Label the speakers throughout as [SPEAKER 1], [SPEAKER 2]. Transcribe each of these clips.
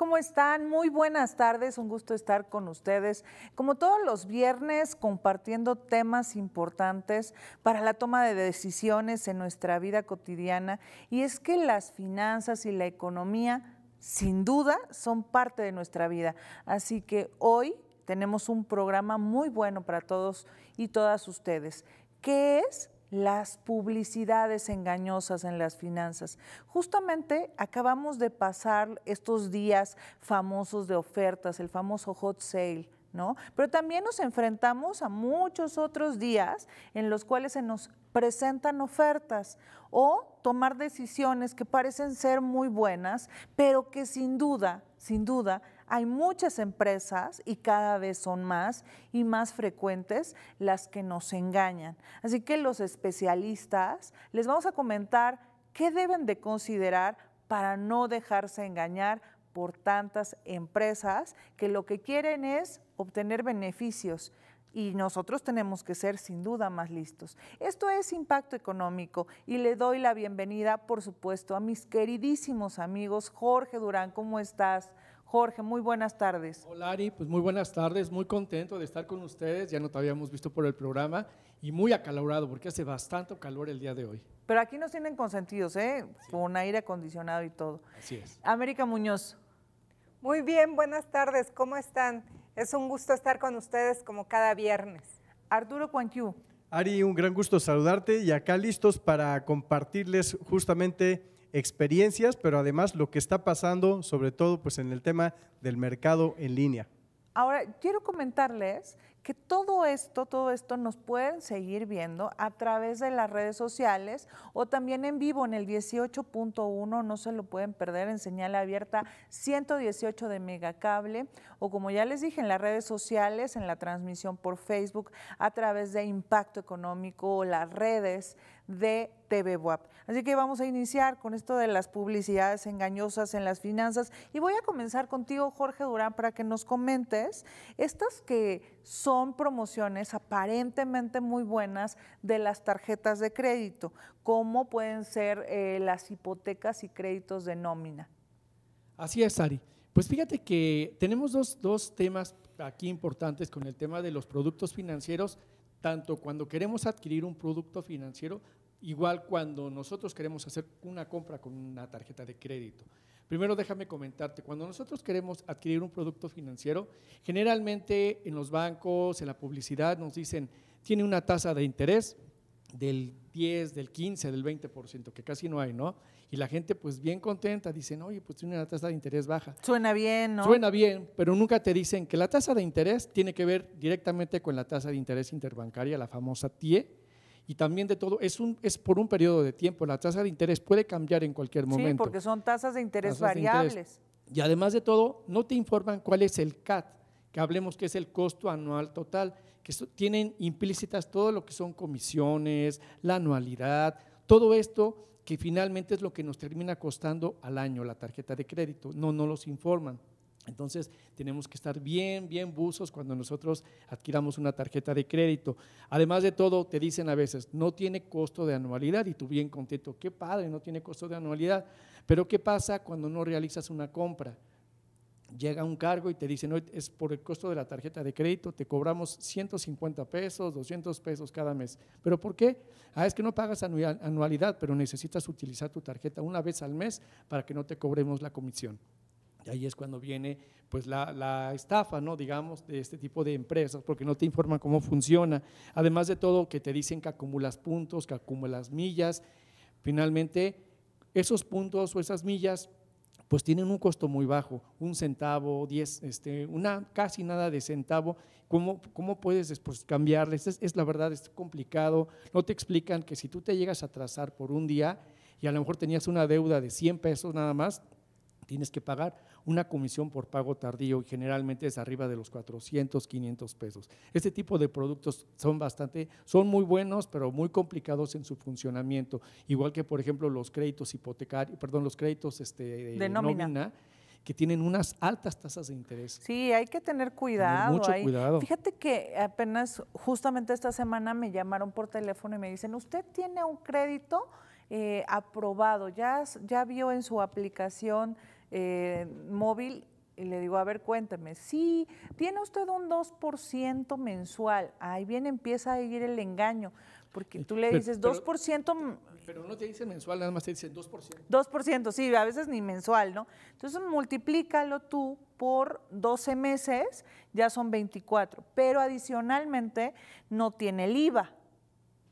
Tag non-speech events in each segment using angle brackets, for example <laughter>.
[SPEAKER 1] ¿Cómo están? Muy buenas tardes, un gusto estar con ustedes. Como todos los viernes, compartiendo temas importantes para la toma de decisiones en nuestra vida cotidiana. Y es que las finanzas y la economía, sin duda, son parte de nuestra vida. Así que hoy tenemos un programa muy bueno para todos y todas ustedes. ¿Qué es? las publicidades engañosas en las finanzas. Justamente acabamos de pasar estos días famosos de ofertas, el famoso hot sale. ¿No? Pero también nos enfrentamos a muchos otros días en los cuales se nos presentan ofertas o tomar decisiones que parecen ser muy buenas, pero que sin duda, sin duda, hay muchas empresas y cada vez son más y más frecuentes las que nos engañan. Así que los especialistas les vamos a comentar qué deben de considerar para no dejarse engañar por tantas empresas que lo que quieren es obtener beneficios y nosotros tenemos que ser sin duda más listos. Esto es impacto económico y le doy la bienvenida, por supuesto, a mis queridísimos amigos. Jorge Durán, ¿cómo estás? Jorge, muy buenas tardes.
[SPEAKER 2] Hola Ari, pues muy buenas tardes, muy contento de estar con ustedes, ya no te habíamos visto por el programa y muy acalorado porque hace bastante calor el día de hoy.
[SPEAKER 1] Pero aquí nos tienen consentidos, ¿eh? Con aire acondicionado y todo. Así es. América Muñoz. Muy
[SPEAKER 3] bien, buenas tardes, ¿cómo están? Es un gusto estar con ustedes como cada viernes.
[SPEAKER 1] Arturo Cuanquiu.
[SPEAKER 4] Ari, un gran gusto saludarte y acá listos para compartirles justamente experiencias, pero además lo que está pasando, sobre todo pues en el tema del mercado en línea.
[SPEAKER 1] Ahora, quiero comentarles que todo esto, todo esto nos pueden seguir viendo a través de las redes sociales o también en vivo en el 18.1, no se lo pueden perder en señal abierta 118 de Megacable o como ya les dije en las redes sociales, en la transmisión por Facebook, a través de Impacto Económico o las redes de TV Así que vamos a iniciar con esto de las publicidades engañosas en las finanzas y voy a comenzar contigo, Jorge Durán, para que nos comentes estas que son promociones aparentemente muy buenas de las tarjetas de crédito, como pueden ser eh, las hipotecas y créditos de nómina.
[SPEAKER 2] Así es, Ari. Pues fíjate que tenemos dos, dos temas aquí importantes con el tema de los productos financieros tanto cuando queremos adquirir un producto financiero, igual cuando nosotros queremos hacer una compra con una tarjeta de crédito. Primero déjame comentarte, cuando nosotros queremos adquirir un producto financiero, generalmente en los bancos, en la publicidad nos dicen, tiene una tasa de interés del 10, del 15, del 20%, que casi no hay, ¿no? Y la gente pues bien contenta, dicen, oye, pues tiene una tasa de interés baja.
[SPEAKER 1] Suena bien, ¿no? Suena bien,
[SPEAKER 2] pero nunca te dicen que la tasa de interés tiene que ver directamente con la tasa de interés interbancaria, la famosa TIE, y también de todo, es, un, es por un periodo de tiempo, la tasa de interés puede cambiar en cualquier momento. Sí, porque
[SPEAKER 1] son tasas de interés variables.
[SPEAKER 2] Y además de todo, no te informan cuál es el CAT, que hablemos que es el costo anual total, que tienen implícitas todo lo que son comisiones, la anualidad, todo esto que finalmente es lo que nos termina costando al año la tarjeta de crédito. No, no los informan. Entonces tenemos que estar bien, bien buzos cuando nosotros adquiramos una tarjeta de crédito. Además de todo, te dicen a veces, no tiene costo de anualidad y tú bien contento, qué padre, no tiene costo de anualidad. Pero ¿qué pasa cuando no realizas una compra? llega un cargo y te dicen, no, es por el costo de la tarjeta de crédito, te cobramos 150 pesos, 200 pesos cada mes. ¿Pero por qué? Ah, es que no pagas anualidad, pero necesitas utilizar tu tarjeta una vez al mes para que no te cobremos la comisión. Y ahí es cuando viene pues la, la, estafa, ¿no? digamos, de este tipo de empresas, porque no te informan cómo funciona. Además de todo, que te dicen que acumulas puntos, que acumulas millas. Finalmente, esos puntos o esas millas pues tienen un costo muy bajo, un centavo, diez, este, una casi nada de centavo. ¿Cómo, cómo puedes después cambiarles? Es, es, la verdad, es complicado. No te explican que si tú te llegas a atrasar por un día y a lo mejor tenías una deuda de 100 pesos nada más, tienes que pagar una comisión por pago tardío y generalmente es arriba de los 400, 500 pesos. Este tipo de productos son bastante, son muy buenos, pero muy complicados en su funcionamiento, igual que por ejemplo los créditos hipotecarios, perdón, los créditos este, de, nómina, que tienen unas altas tasas de interés.
[SPEAKER 1] Sí, hay que tener cuidado. mucho cuidado. Fíjate que apenas justamente esta semana me llamaron por teléfono y me dicen, usted tiene un crédito eh, aprobado, ya, ya vio en su aplicación eh, móvil y le digo, a ver, cuéntame, sí, tiene usted un 2% mensual, ahí bien empieza a ir el engaño, porque tú le dices 2%... Pero, no te dice mensual, nada más te dice 2%. 2%, sí, a veces ni mensual, ¿no? Entonces multiplícalo tú por 12 meses, ya son 24, pero adicionalmente no tiene el IVA,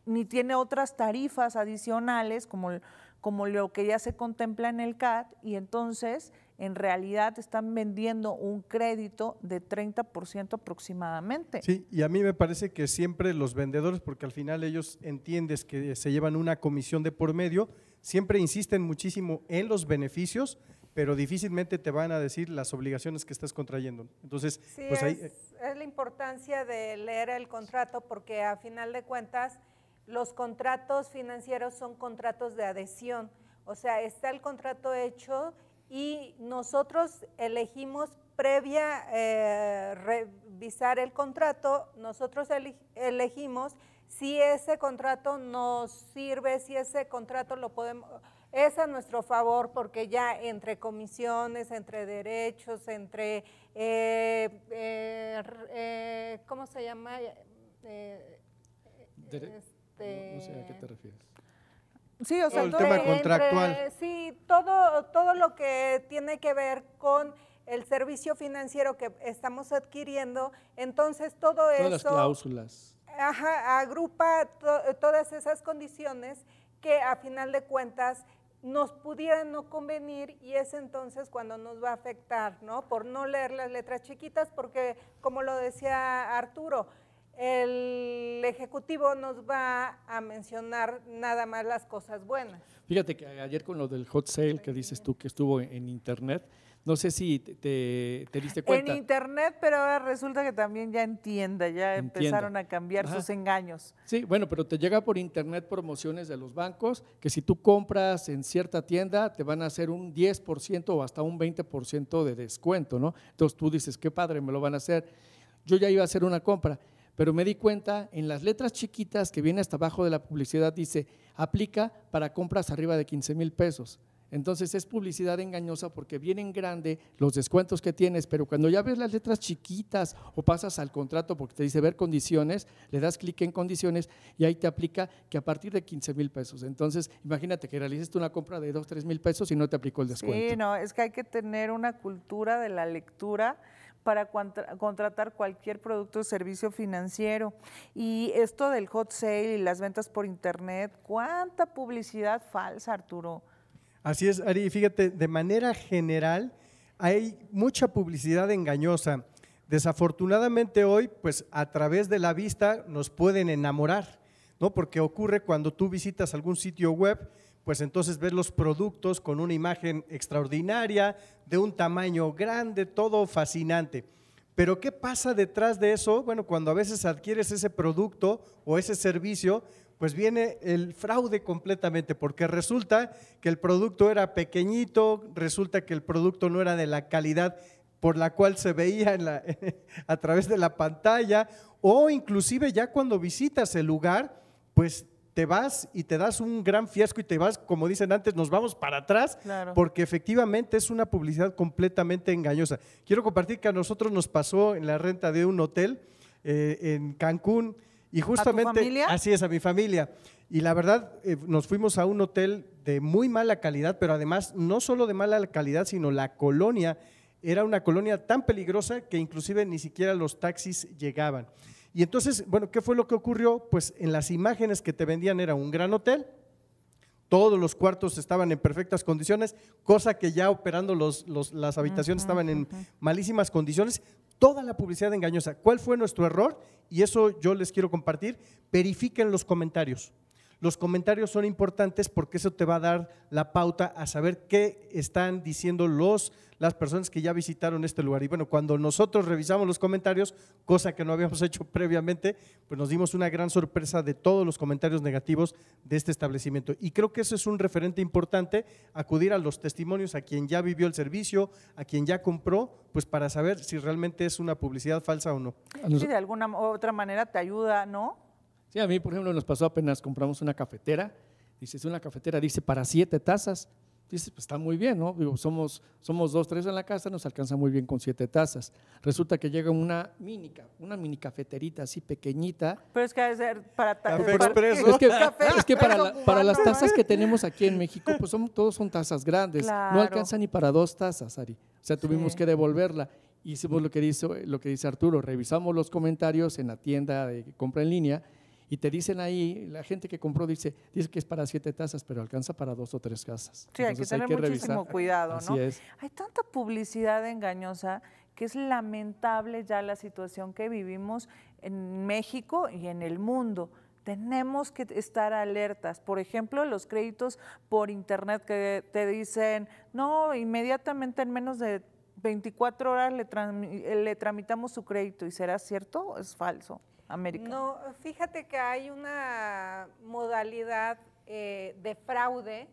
[SPEAKER 1] ni tiene otras tarifas adicionales como... El, como lo que ya se contempla en el CAT y entonces en realidad están vendiendo un crédito de 30% aproximadamente. Sí,
[SPEAKER 4] y a mí me parece que siempre los vendedores, porque al final ellos entiendes que se llevan una comisión de por medio, siempre insisten muchísimo en los beneficios, pero difícilmente te van a decir las obligaciones que estás contrayendo. Entonces, sí, pues ahí, es,
[SPEAKER 3] es la importancia de leer el contrato porque a final de cuentas los contratos financieros son contratos de adhesión, o sea, está el contrato hecho y nosotros elegimos previa eh, revisar el contrato, nosotros elegimos si ese contrato nos sirve, si ese contrato lo podemos, es a nuestro favor porque ya entre comisiones, entre derechos, entre, eh, eh, ¿cómo se llama?
[SPEAKER 2] No, sé a qué te este, refieres. Sí, o sea,
[SPEAKER 3] todo todo, lo que tiene que ver con el servicio financiero que estamos adquiriendo, entonces todo eso... las cláusulas. Ajá, agrupa todas esas condiciones que a final de cuentas nos pudieran no convenir y es entonces cuando nos va a afectar, ¿no? Por no leer las letras chiquitas, porque como lo decía Arturo, el Ejecutivo nos va a mencionar nada más las cosas buenas.
[SPEAKER 2] Fíjate que ayer con lo del hot sale que dices tú que estuvo en internet, no sé si te, diste cuenta. En
[SPEAKER 1] internet, pero resulta que también ya entiende, ya empezaron a cambiar sus
[SPEAKER 2] engaños. Sí, bueno, pero te llega por internet promociones de los bancos que si tú compras en cierta tienda te van a hacer un 10% o hasta un 20% de descuento, ¿no? Entonces tú dices, qué padre, me lo van a hacer. Yo ya iba a hacer una compra pero me di cuenta en las letras chiquitas que viene hasta abajo de la publicidad, dice, aplica para compras arriba de 15 mil pesos. Entonces es publicidad engañosa porque vienen grande los descuentos que tienes, pero cuando ya ves las letras chiquitas o pasas al contrato porque te dice ver condiciones, le das clic en condiciones y ahí te aplica que a partir de 15 mil pesos. Entonces imagínate que realices una compra de 2, 3 mil pesos y no te aplicó el descuento. Sí, no,
[SPEAKER 1] es que hay que tener una cultura de la lectura para contratar cualquier producto o servicio financiero. Y esto del hot sale y las ventas por internet, ¿cuánta publicidad falsa, Arturo?
[SPEAKER 4] Así es, Ari. Fíjate, de manera general hay mucha publicidad engañosa. Desafortunadamente hoy, pues a través de la vista nos pueden enamorar, ¿no? Porque ocurre cuando tú visitas algún sitio web, pues entonces ves los productos con una imagen extraordinaria, de un tamaño grande, todo fascinante. Pero ¿qué pasa detrás de eso? Bueno, cuando a veces adquieres ese producto o ese servicio, pues viene el fraude completamente, porque resulta que el producto era pequeñito, resulta que el producto no era de la calidad por la cual se veía <laughs> a través de la pantalla, o inclusive ya cuando visitas el lugar, pues te vas y te das un gran fiasco y te vas, como dicen antes, nos vamos para atrás, porque efectivamente es una publicidad completamente engañosa. Quiero compartir que a nosotros nos pasó en la renta de un hotel eh, en Cancún y justamente... ¿A tu familia? Así es, a mi familia. Y la verdad, eh, nos fuimos a un hotel de muy mala calidad, pero además no solo de mala calidad, sino la colonia era una colonia tan peligrosa que inclusive ni siquiera los taxis llegaban. Y entonces, bueno, ¿qué fue lo que ocurrió? Pues en las imágenes que te vendían era un gran hotel, todos los cuartos estaban en perfectas condiciones, cosa que ya operando los, las habitaciones estaban en malísimas condiciones, toda la publicidad engañosa. ¿Cuál fue nuestro error? Y eso yo les quiero compartir, verifiquen los comentarios. Los comentarios son importantes porque eso te va a dar la pauta a saber qué están diciendo los, las personas que ya visitaron este lugar. Y bueno, cuando nosotros revisamos los comentarios, cosa que no habíamos <laughs> hecho previamente, pues nos dimos una gran sorpresa de todos los comentarios negativos de este establecimiento. Y creo que eso es un referente importante, acudir a los testimonios a quien ya vivió el servicio, a quien ya compró, pues para
[SPEAKER 2] saber si realmente es una publicidad falsa o no.
[SPEAKER 1] Sí, de alguna u otra manera te ayuda, ¿no?
[SPEAKER 2] Sí, a mí, por ejemplo, nos pasó apenas compramos una cafetera. Dice, es una cafetera, dice, para siete tazas. Dice, pues está muy bien, ¿no? Digo, somos, somos dos, tres en la casa, nos alcanza muy bien con siete tazas. Resulta que llega una mini, una mini cafeterita así pequeñita. Pero es que debe para Café Es que, para, para, las tazas que tenemos aquí en México, pues son, todos son tazas grandes. No alcanza ni para dos tazas, Ari. O sea, tuvimos que devolverla. Hicimos lo que, dice, lo que dice Arturo, revisamos los comentarios en la tienda de compra en línea y te dicen ahí, la gente que compró dice, dice que es para siete tazas, pero alcanza para dos o tres
[SPEAKER 1] casas. Sí, hay que tener muchísimo cuidado, Hay tanta publicidad engañosa que es lamentable ya la situación que vivimos en México y en el mundo. Tenemos que estar alertas. Por ejemplo, los créditos por internet que te dicen, no, inmediatamente en menos de 24 horas le, tramitamos su crédito. ¿Y será cierto? o Es falso. No,
[SPEAKER 3] fíjate que hay una modalidad eh, de fraude,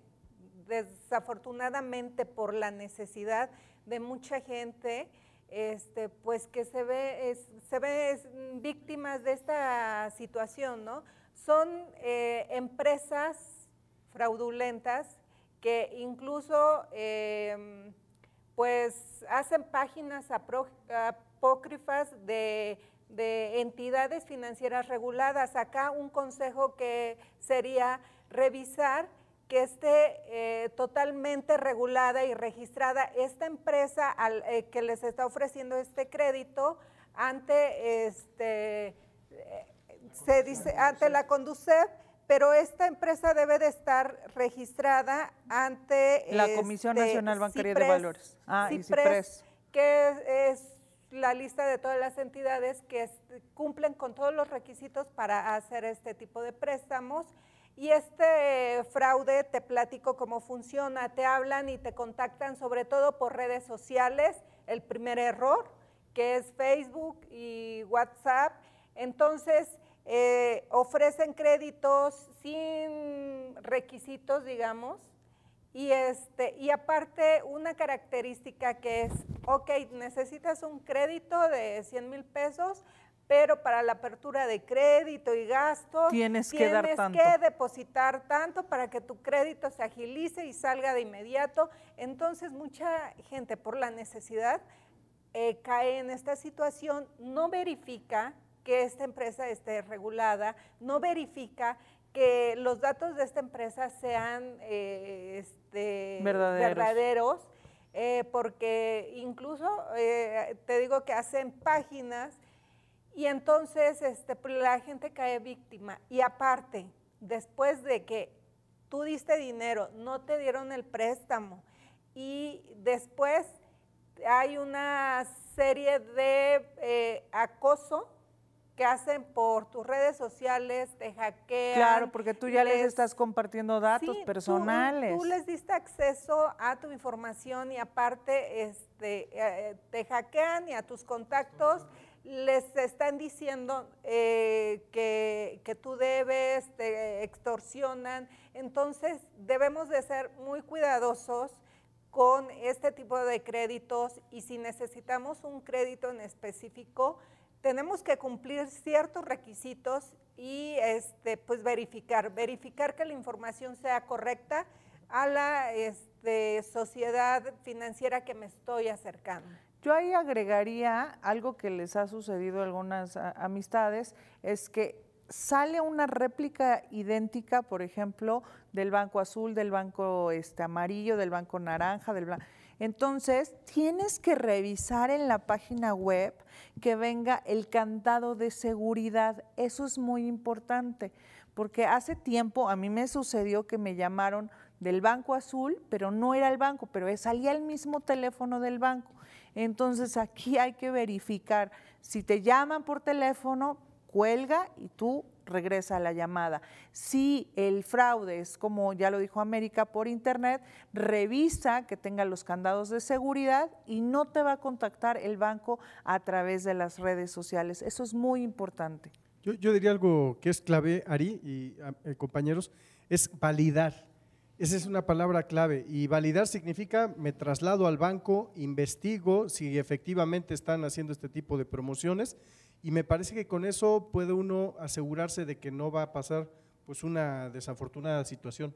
[SPEAKER 3] desafortunadamente por la necesidad de mucha gente, este, pues que se ve, se ve víctimas de esta situación, ¿no? Son eh, empresas fraudulentas que incluso em, pues hacen páginas apócrifas de de entidades financieras reguladas. Acá un consejo que sería revisar que esté eh, totalmente regulada y registrada esta empresa al, eh, que les está ofreciendo este crédito ante este eh, se dice ante la Conducef, pero esta empresa debe de estar registrada ante la Comisión este, Nacional Bancaria de Valores, ah, que es la lista de todas las entidades que cumplen con todos los requisitos para hacer este tipo de préstamos. Y este fraude, te platico cómo funciona, te hablan y te contactan sobre todo por redes sociales, el primer error, que es Facebook y WhatsApp. Entonces, eh, ofrecen créditos sin requisitos, digamos, y, este, y aparte, una característica que es, ok, necesitas un crédito de 100 mil pesos, pero para la apertura de crédito y gastos tienes, que, depositar tanto para que tu crédito se agilice y salga de inmediato. Entonces mucha gente por la necesidad eh, cae en esta situación, no verifica que esta empresa esté regulada, no verifica que los datos de esta empresa sean eh, este, verdaderos, eh, porque incluso eh, te digo que hacen páginas y entonces este, pues, la gente cae víctima. Y aparte, después de que tú diste dinero, no te dieron el préstamo y después hay una serie de acoso que hacen por tus redes sociales, te hackean. Claro, porque tú ya les,
[SPEAKER 1] estás compartiendo datos personales. Tú, les
[SPEAKER 3] diste acceso a tu información y aparte este, eh, te hackean y a tus contactos les están diciendo eh, que, que, tú debes, te extorsionan. Entonces debemos de ser muy cuidadosos con este tipo de créditos y si necesitamos un crédito en específico, tenemos que cumplir ciertos requisitos y este, pues verificar, verificar que la información sea correcta a la este, sociedad financiera que me estoy acercando.
[SPEAKER 1] Yo ahí agregaría algo que les ha sucedido a algunas amistades, es que sale una réplica idéntica, por ejemplo, del banco azul, del banco este, amarillo, del banco naranja, del Banco... Entonces, tienes que revisar en la página web que venga el candado de seguridad. Eso es muy importante, porque hace tiempo a mí me sucedió que me llamaron del Banco Azul, pero no era el banco, pero salía el mismo teléfono del banco. Entonces, aquí hay que verificar. Si te llaman por teléfono, cuelga y tú regresa la llamada. Si el fraude es, como ya lo dijo América, por internet, revisa que tenga los candados de seguridad y no te va a contactar el banco a través de las redes sociales. Eso es muy importante.
[SPEAKER 4] Yo, diría algo que es clave, Ari y ah, eh, compañeros, es validar. Esa es una palabra clave y validar significa me traslado al banco, investigo si efectivamente están haciendo este tipo de promociones y me parece que con eso puede uno asegurarse de que no va a pasar pues una desafortunada situación.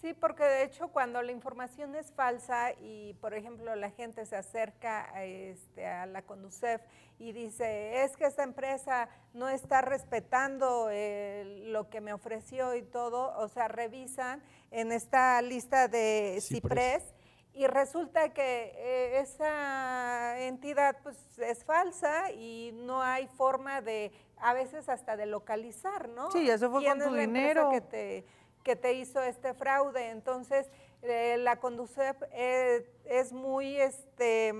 [SPEAKER 3] Sí, porque de hecho cuando la información es falsa y por ejemplo la gente se acerca a, este, a la CONUCEF y dice, es que esta empresa no está respetando eh, lo que me ofreció y todo, o sea, revisan en esta lista de CIPRES y resulta que eh, esa entidad pues es falsa y no hay forma de, a veces hasta de localizar, ¿no? Sí, eso fue con tu dinero. que te, que te hizo este fraude. Entonces, eh, la Conducep eh, es muy, este,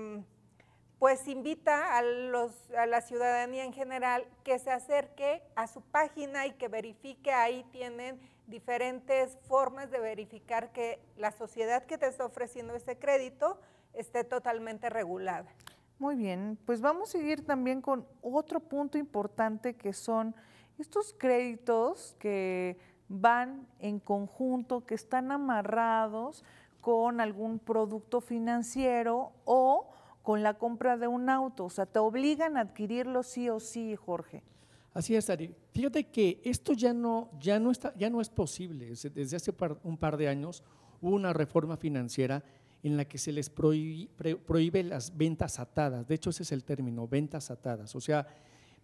[SPEAKER 3] pues invita a, los, a la ciudadanía en general que se acerque a su página y que verifique, ahí tienen diferentes formas de verificar que la sociedad que te está ofreciendo ese crédito esté totalmente regulada.
[SPEAKER 1] Muy bien, pues vamos a seguir también con otro punto importante que son estos créditos que van en conjunto, que están amarrados con algún producto financiero o con la compra de un auto. O sea, te obligan a adquirirlo sí o sí, Jorge.
[SPEAKER 2] Así es, Ari. Fíjate que esto ya no, ya no, está, ya no es posible. Desde hace un par de años hubo una reforma financiera en la que se les prohíbe, prohíbe las ventas atadas. De hecho, ese es el término, ventas atadas. O sea,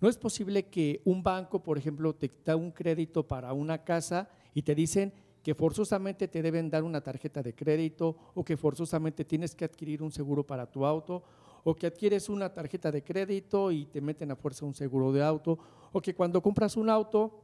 [SPEAKER 2] no es posible que un banco, por ejemplo, te da un crédito para una casa y te dicen que forzosamente te deben dar una tarjeta de crédito o que forzosamente tienes que adquirir un seguro para tu auto o que adquieres una tarjeta de crédito y te meten a fuerza un seguro de auto, o que cuando compras un auto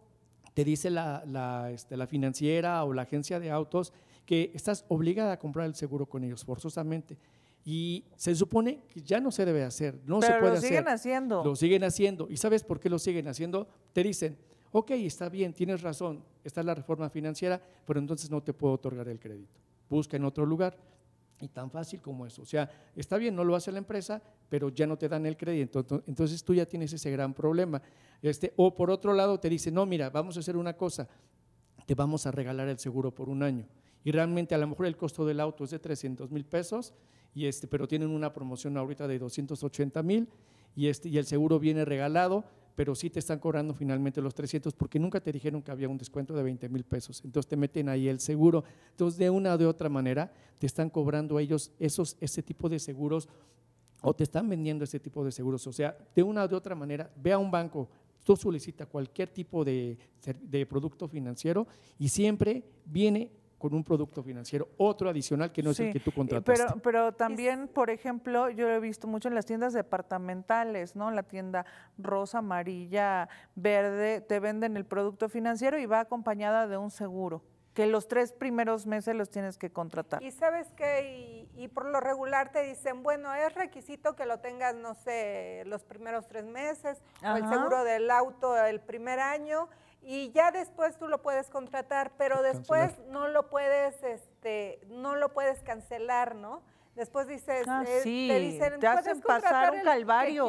[SPEAKER 2] te dice la, la, este, la financiera o la agencia de autos que estás obligada a comprar el seguro con ellos forzosamente. Y se supone que ya no se debe hacer, no se puede hacer. Lo siguen haciendo. Lo siguen haciendo. ¿Y sabes por qué lo siguen haciendo? Te dicen, ok, está bien, tienes razón, está la reforma financiera, pero entonces no te puedo otorgar el crédito. Busca en otro lugar. Y tan fácil como eso. O sea, está bien, no lo hace la empresa, pero ya no te dan el crédito. Entonces tú ya tienes ese gran problema. Este, o por otro lado te dice, no, mira, vamos a hacer una cosa, te vamos a regalar el seguro por un año. Y realmente a lo mejor el costo del auto es de 300 mil pesos, y este, pero tienen una promoción ahorita de 280 mil y, este, y el seguro viene regalado, pero sí te están cobrando finalmente los 300 porque nunca te dijeron que había un descuento de 20 mil pesos. Entonces te meten ahí el seguro. Entonces, de una o de otra manera, te están cobrando ellos esos, ese tipo de seguros o te están vendiendo ese tipo de seguros. O sea, de una o de otra manera, ve a un banco, tú solicita cualquier tipo de, de producto financiero y siempre viene con un producto financiero, otro adicional que no es el que tú contrataste. Pero,
[SPEAKER 1] pero también, por ejemplo, yo lo he visto mucho en las tiendas departamentales, ¿no? La tienda rosa, amarilla, verde, te venden el producto financiero y va acompañada de un seguro que los tres primeros meses los tienes que contratar. Y
[SPEAKER 3] sabes que, y, por lo regular te dicen, bueno, es requisito que lo tengas, no sé, los primeros tres meses, el seguro del auto el primer año, y ya después tú lo puedes contratar, pero después no lo puedes, este, no lo puedes cancelar, ¿no? Después dices, ah, eh, te dicen, pasar un calvario.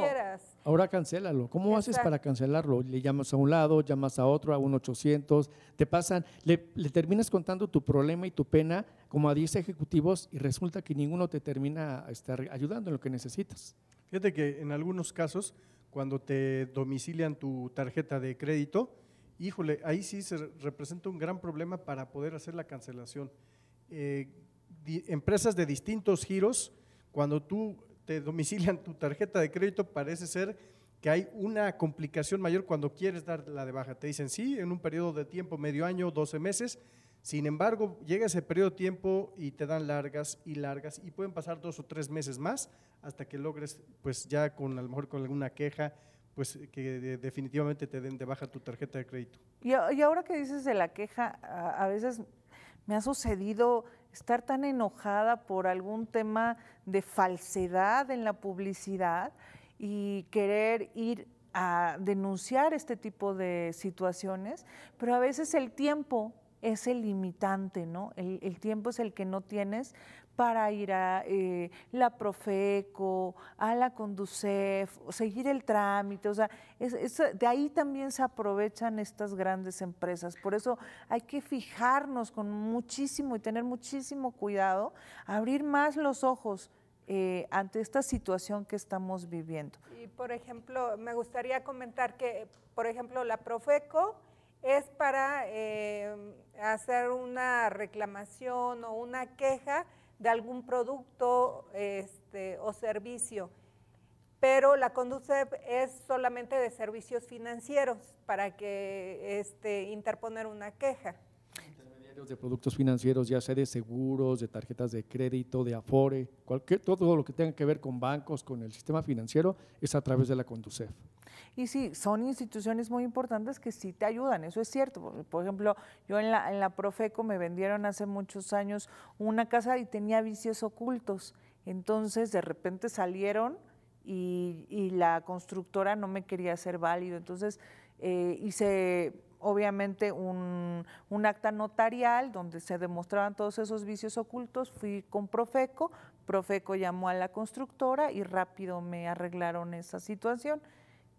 [SPEAKER 2] Ahora cancélalo. ¿Cómo haces para cancelarlo? Le llamas a un lado, llamas a otro, a un 800, te pasan, le, terminas contando tu problema y tu pena como a 10 ejecutivos y resulta que ninguno te termina estar ayudando en lo que necesitas.
[SPEAKER 4] Fíjate que en algunos casos, cuando te domicilian tu tarjeta de crédito, híjole, ahí sí se representa un gran problema para poder hacer la cancelación. Eh, empresas de distintos giros, cuando tú te domicilian tu tarjeta de crédito, parece ser que hay una complicación mayor cuando quieres dar la de baja. Te dicen, sí, en un periodo de tiempo, medio año, 12 meses, sin embargo, llega ese periodo de tiempo y te dan largas y largas y pueden pasar dos o tres meses más hasta que logres, pues ya con lo mejor con alguna queja, pues que definitivamente te den de baja tu tarjeta de crédito.
[SPEAKER 1] Y, ahora que dices de la queja, a, veces me ha sucedido estar tan enojada por algún tema de falsedad en la publicidad y querer ir a denunciar este tipo de situaciones, pero a veces el tiempo es el limitante, ¿no? el tiempo es el que no tienes para ir a eh, la Profeco, a la Conducef, seguir el trámite. O sea, de ahí también se aprovechan estas grandes empresas. Por eso hay que fijarnos con muchísimo y tener muchísimo cuidado, abrir más los ojos. Eh, ante esta situación que estamos viviendo.
[SPEAKER 3] Y por ejemplo, me gustaría comentar que, por ejemplo, la Profeco es para eh, hacer una reclamación o una queja de algún producto este, o servicio, pero la Conduce es solamente de servicios financieros para que este, interponer una queja
[SPEAKER 2] de productos financieros, ya sea de seguros, de tarjetas de crédito, de Afore, todo lo que tenga que ver con bancos, con el sistema financiero, es a través de la Conducef.
[SPEAKER 1] Y sí, son instituciones muy importantes que sí te ayudan, eso es cierto. Por, ejemplo, yo en la, en Profeco me vendieron hace muchos años una casa y tenía vicios ocultos. Entonces, de repente salieron y, la constructora no me quería hacer válido. Entonces, eh, hice obviamente un, acta notarial donde se demostraban todos esos vicios ocultos, fui con Profeco, Profeco llamó a la constructora y rápido me arreglaron esa situación,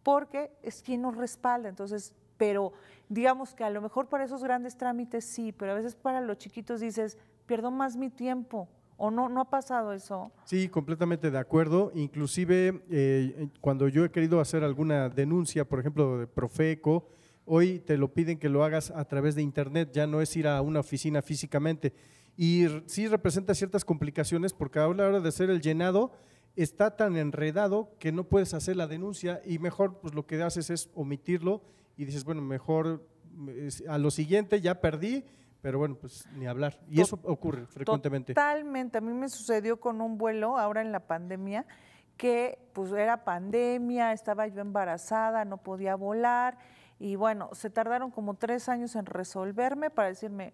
[SPEAKER 1] porque es quien nos respalda, entonces, pero digamos que a lo mejor para esos grandes trámites sí, pero a veces para los chiquitos dices, pierdo más mi tiempo, ¿O no, no ha pasado eso?
[SPEAKER 4] Sí, completamente de acuerdo. Inclusive eh, cuando yo he querido hacer alguna denuncia, por ejemplo, de Profeco, Hoy te lo piden que lo hagas a través de Internet, ya no es ir a una oficina físicamente. Y sí representa ciertas complicaciones porque a la hora de hacer el llenado está tan enredado que no puedes hacer la denuncia y mejor pues lo que haces es omitirlo y dices, bueno, mejor mm, a lo siguiente ya perdí, pero bueno, pues ni hablar. Y eso ocurre frecuentemente.
[SPEAKER 1] Totalmente. A mí me sucedió con un vuelo ahora en la pandemia que pues era pandemia, estaba yo embarazada, no podía volar y bueno, se tardaron como tres años en resolverme para decirme,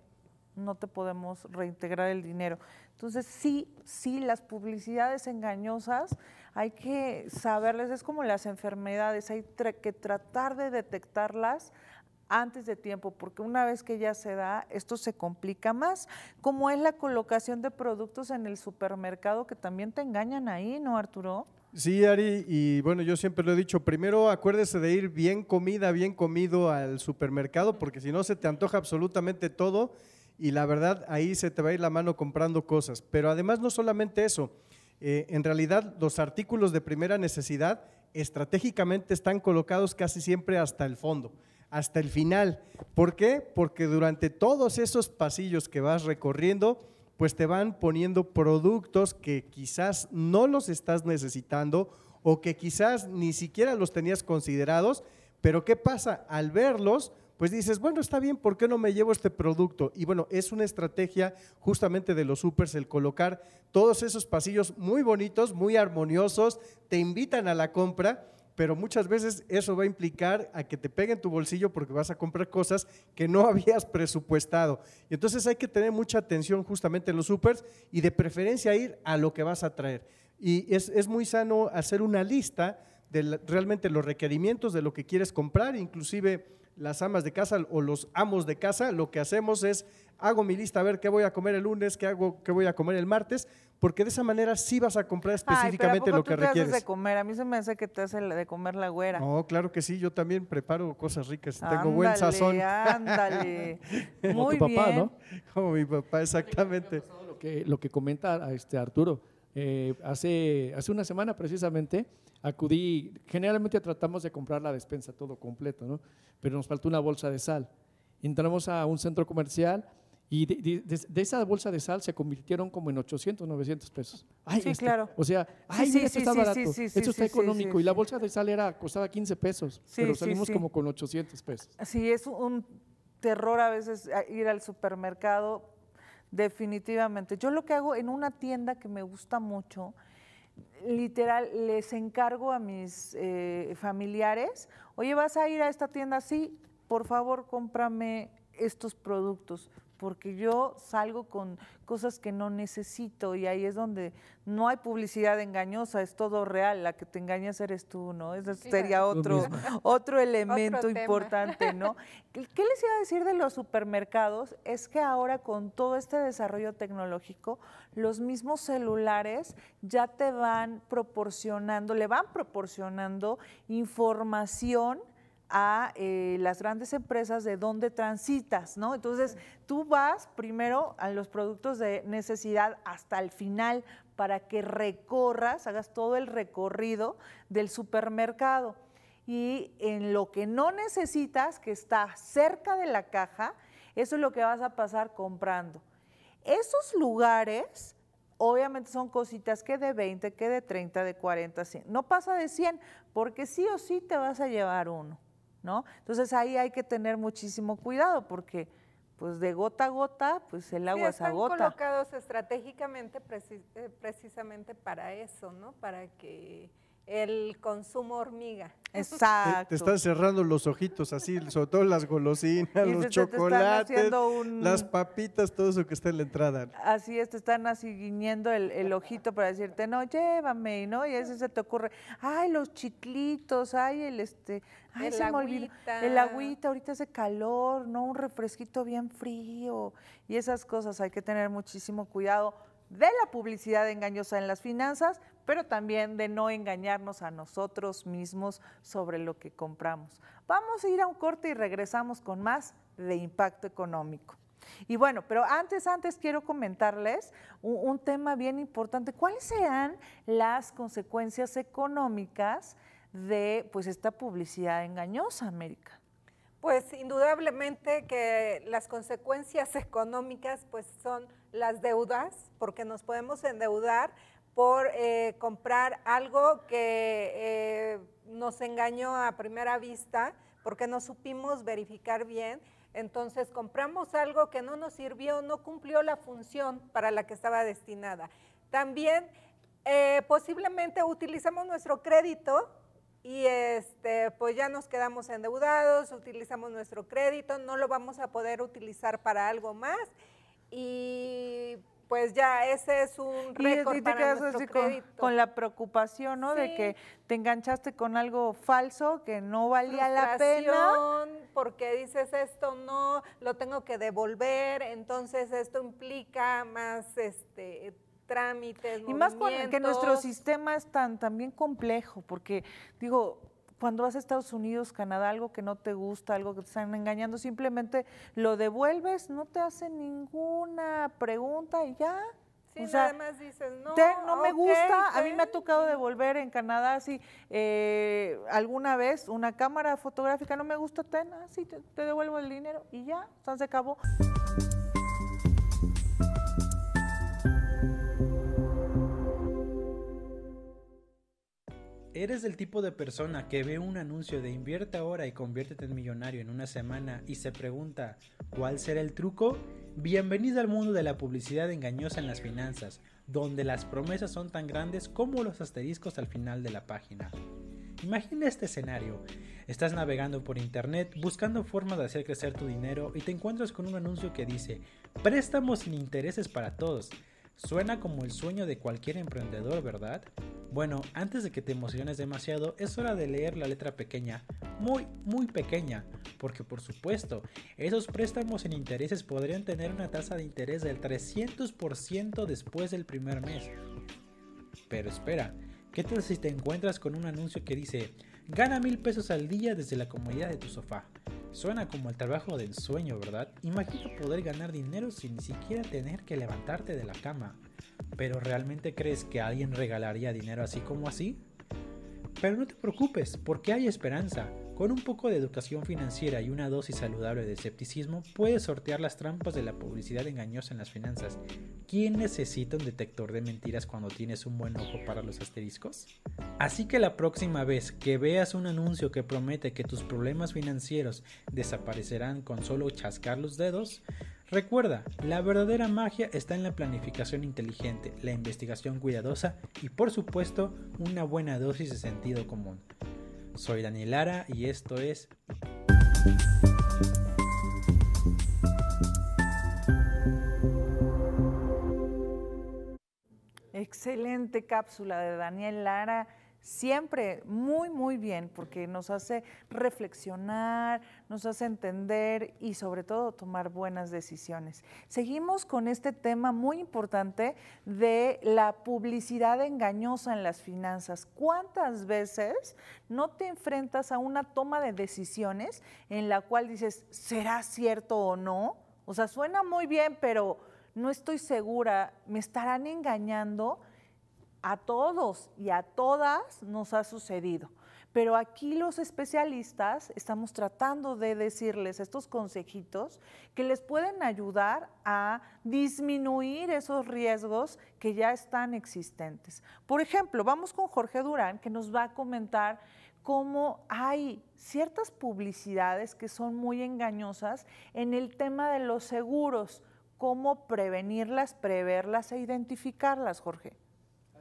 [SPEAKER 1] no te podemos reintegrar el dinero. Entonces, sí, sí, las publicidades engañosas hay que saberles, es como las enfermedades, hay que tratar de detectarlas antes de tiempo, porque una vez que ya se da, esto se complica más, como es la colocación de productos en el supermercado, que también te engañan ahí, ¿no, Arturo?
[SPEAKER 4] Sí, Ari, y bueno, yo siempre lo he dicho, primero acuérdese de ir bien comida, bien comido al supermercado, porque si no se te antoja absolutamente todo y la verdad ahí se te va a ir la mano comprando cosas. Pero además no solamente eso, eh, en realidad los artículos de primera necesidad estratégicamente están colocados casi siempre hasta el fondo, hasta el final. ¿Por qué? Porque durante todos esos pasillos que vas recorriendo, pues te van poniendo productos que quizás no los estás necesitando o que quizás ni siquiera los tenías considerados, pero ¿qué pasa? Al verlos, pues dices, bueno, está bien, ¿por qué no me llevo este producto? Y bueno, es una estrategia justamente de los supers el colocar todos esos pasillos muy bonitos, muy armoniosos, te invitan a la compra pero muchas veces eso va a implicar a que te peguen tu bolsillo porque vas a comprar cosas que no <laughs> habías presupuestado. Y entonces hay que tener mucha atención justamente en los supers y de preferencia ir a lo que vas a traer. Y es, muy sano hacer una lista de realmente los requerimientos de lo que quieres comprar, inclusive las amas de casa o los amos de casa, lo que hacemos es, hago mi lista a ver qué voy a comer el lunes, qué, hago, qué voy a comer el martes, porque de esa manera sí vas a comprar específicamente lo que te de
[SPEAKER 1] comer, a mí se me hace que te hace de comer la güera. No,
[SPEAKER 4] claro que sí, yo también preparo cosas ricas, tengo buen sazón.
[SPEAKER 1] Ándale, <laughs> Como Muy tu papá, ¿no?
[SPEAKER 2] Como mi papá, exactamente. Lo que, lo que comenta este Arturo, eh, hace, hace una semana precisamente acudí, generalmente tratamos de comprar la despensa todo completo, ¿no? Pero nos faltó una bolsa de sal. Entramos a un centro comercial, y de, esa bolsa de sal se convirtieron como en 800, 900 pesos. sí, este, claro. O sea, ay, esto está barato, está económico. y la bolsa de sal era, costaba 15 pesos, pero salimos como con 800 pesos.
[SPEAKER 1] Sí, es un terror a veces eh, ir al supermercado, definitivamente. Yo lo que hago en una tienda que me gusta mucho, literal, les encargo a mis eh, familiares, oye, vas a ir a esta tienda, sí, por favor, cómprame estos productos porque yo salgo con cosas que no necesito y ahí es donde no hay publicidad engañosa, es todo real, la que te engañas eres tú, ¿no? Ese sería otro, <laughs> otro elemento importante, ¿no? <laughs> ¿Qué les iba a decir de los supermercados? Es que ahora con todo este desarrollo tecnológico, los mismos celulares ya te van proporcionando, le van proporcionando información a eh, las grandes empresas de donde transitas, ¿no? Entonces, tú vas primero a los productos de necesidad hasta el final para que recorras, hagas todo el recorrido del supermercado. Y en lo que no necesitas, que está cerca de la caja, eso es lo que vas a pasar comprando. Esos lugares, obviamente son cositas que de 20, que de 30, de 40, 100. No pasa de 100, porque sí o sí te vas a llevar uno. Entonces ahí hay que tener muchísimo cuidado porque pues de gota a gota, pues el agua se agota.
[SPEAKER 3] colocados estratégicamente eh, precisamente para eso, ¿no? Para que el consumo
[SPEAKER 1] hormiga. Exacto. Te, están
[SPEAKER 4] cerrando los ojitos así, sobre todo las golosinas, <laughs> los chocolates, las papitas, todo eso que está en la entrada.
[SPEAKER 1] Así es, te están así guiñando el, ojito para decirte, no, llévame, ¿no? Y a veces se te ocurre, ay, los chitlitos, ay, el este, ay, se Me olvidó, el agüita, ahorita hace calor, ¿no? Un refresquito bien frío. Y esas cosas, hay que tener muchísimo cuidado de la publicidad engañosa en las finanzas, pero también de no engañarnos a nosotros mismos sobre lo que compramos. Vamos a ir a un corte y regresamos con más de impacto económico. Y bueno, pero antes, antes quiero comentarles un, tema bien importante. ¿Cuáles sean las consecuencias económicas de pues esta publicidad engañosa, América?
[SPEAKER 3] Pues indudablemente que las consecuencias económicas pues son las deudas, porque nos podemos endeudar por eh, comprar algo que eh, nos engañó a primera vista, porque no supimos verificar bien. Entonces compramos algo que no nos sirvió, no cumplió la función para la que estaba destinada. También eh, posiblemente utilizamos nuestro crédito y este, pues ya nos quedamos endeudados, utilizamos nuestro crédito, no lo vamos a poder utilizar para algo más y pues ya ese es un récord con,
[SPEAKER 1] la preocupación, ¿no? De que te enganchaste con algo falso que no valía la pena.
[SPEAKER 3] Porque dices esto no, lo tengo que devolver, entonces esto implica más este trámites. Y más con que nuestro
[SPEAKER 1] sistema es tan también complejo, porque digo, cuando vas a Estados Unidos, Canadá, algo que no te gusta, algo que te están engañando, simplemente lo devuelves, no te hacen ninguna pregunta y ya. Sí, o sea, nada más dices, no, no me gusta. A mí me ha tocado devolver en Canadá, así, eh, alguna vez una cámara fotográfica, no me gusta, ten, así ah, te, devuelvo el dinero y ya, se acabó.
[SPEAKER 5] ¿Eres del tipo de persona que ve un anuncio de invierte ahora y conviértete en millonario en una semana y se pregunta cuál será el truco? Bienvenido al mundo de la publicidad engañosa en las finanzas, donde las promesas son tan grandes como los asteriscos al final de la página. Imagina este escenario. Estás navegando por internet buscando formas de hacer crecer tu dinero y te encuentras con un anuncio que dice préstamos sin intereses para todos. Suena como el sueño de cualquier emprendedor, ¿verdad? Bueno, antes de que te emociones demasiado, es hora de leer la letra pequeña, muy, muy pequeña, porque por supuesto, esos préstamos en intereses podrían tener una tasa de interés del 300% después del primer mes. Pero espera, ¿qué tal si te encuentras con un anuncio que dice, gana mil pesos al día desde la comodidad de tu sofá? Suena como el trabajo del sueño, ¿verdad? Imagina poder ganar dinero sin ni siquiera tener que levantarte de la cama. ¿Pero realmente crees que alguien regalaría dinero así como así? Pero no te preocupes, porque hay esperanza. Con un poco de educación financiera y una dosis saludable de escepticismo, puedes sortear las trampas de la publicidad engañosa en las finanzas. ¿Quién necesita un detector de mentiras cuando tienes un buen ojo para los asteriscos? Así que la próxima vez que veas un anuncio que promete que tus problemas financieros desaparecerán con solo chascar los dedos, Recuerda, la verdadera magia está en la planificación inteligente, la investigación cuidadosa y por supuesto una buena dosis de sentido común. Soy Daniel Lara y esto es...
[SPEAKER 1] Excelente cápsula de Daniel Lara siempre muy, muy bien, porque nos hace reflexionar, nos hace entender y sobre todo tomar buenas decisiones. Seguimos con este tema muy importante de la publicidad engañosa en las finanzas. ¿Cuántas veces no te enfrentas a una toma de decisiones en la cual dices, ¿será cierto o no? O sea, suena muy bien, pero no estoy segura, ¿me estarán engañando? A todos y a todas nos ha sucedido. Pero aquí los especialistas estamos tratando de decirles estos consejitos que les pueden ayudar a disminuir esos riesgos que ya están existentes. Por ejemplo, vamos con Jorge Durán que nos va a comentar cómo hay ciertas publicidades que son muy engañosas en el tema de los seguros, cómo prevenirlas, preverlas e identificarlas, Jorge.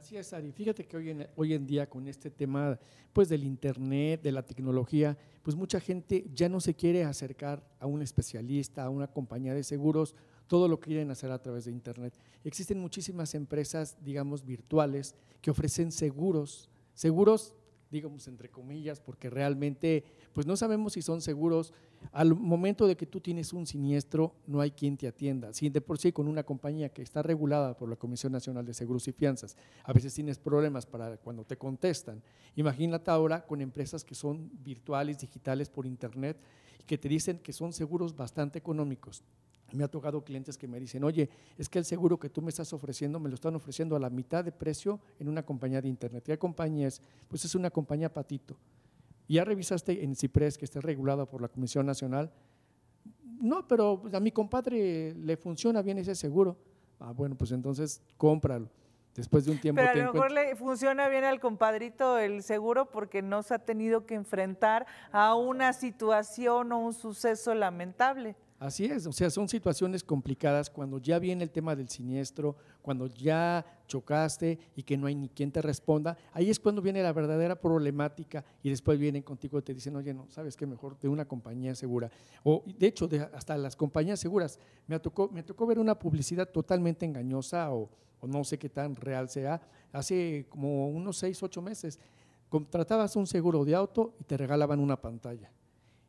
[SPEAKER 2] Así es, Ari. Fíjate que hoy en, hoy en día con este tema pues, del Internet, de la tecnología, pues mucha gente ya no se quiere acercar a un especialista, a una compañía de seguros, todo lo quieren hacer a través de Internet. Existen muchísimas empresas, digamos, virtuales que ofrecen seguros, seguros, digamos, entre comillas, porque realmente pues no sabemos si son seguros al momento de que tú tienes un siniestro, no hay quien te atienda. Si de por sí con una compañía que está regulada por la Comisión Nacional de Seguros y Fianzas, a veces tienes problemas para cuando te contestan. Imagínate ahora con empresas que son virtuales, digitales, por internet, y que te dicen que son seguros bastante económicos. Me ha tocado clientes que me dicen, oye, es que el seguro que tú me estás ofreciendo, me lo están ofreciendo a la mitad de precio en una compañía de internet. ¿Qué compañía es? Pues es una compañía patito ya revisaste en Ciprés que está regulado por la Comisión Nacional. No, pero
[SPEAKER 1] pues, a mi compadre le funciona bien ese seguro.
[SPEAKER 2] Ah, bueno, pues entonces cómpralo. Después de un tiempo. Pero a lo mejor
[SPEAKER 1] le funciona bien al compadrito el seguro porque no se ha tenido que enfrentar a una situación o un suceso lamentable.
[SPEAKER 2] Así es, o sea, son situaciones complicadas cuando ya viene el tema del siniestro cuando ya chocaste y que no hay ni quien te responda, ahí es cuando viene la verdadera problemática y después vienen contigo y te dicen, oye, no, sabes qué? mejor de una compañía segura. O de hecho, hasta las compañías seguras, me tocó, me tocó ver una publicidad totalmente engañosa o, no sé qué tan real sea, hace como unos seis, ocho meses, contratabas un seguro de auto y te regalaban una pantalla.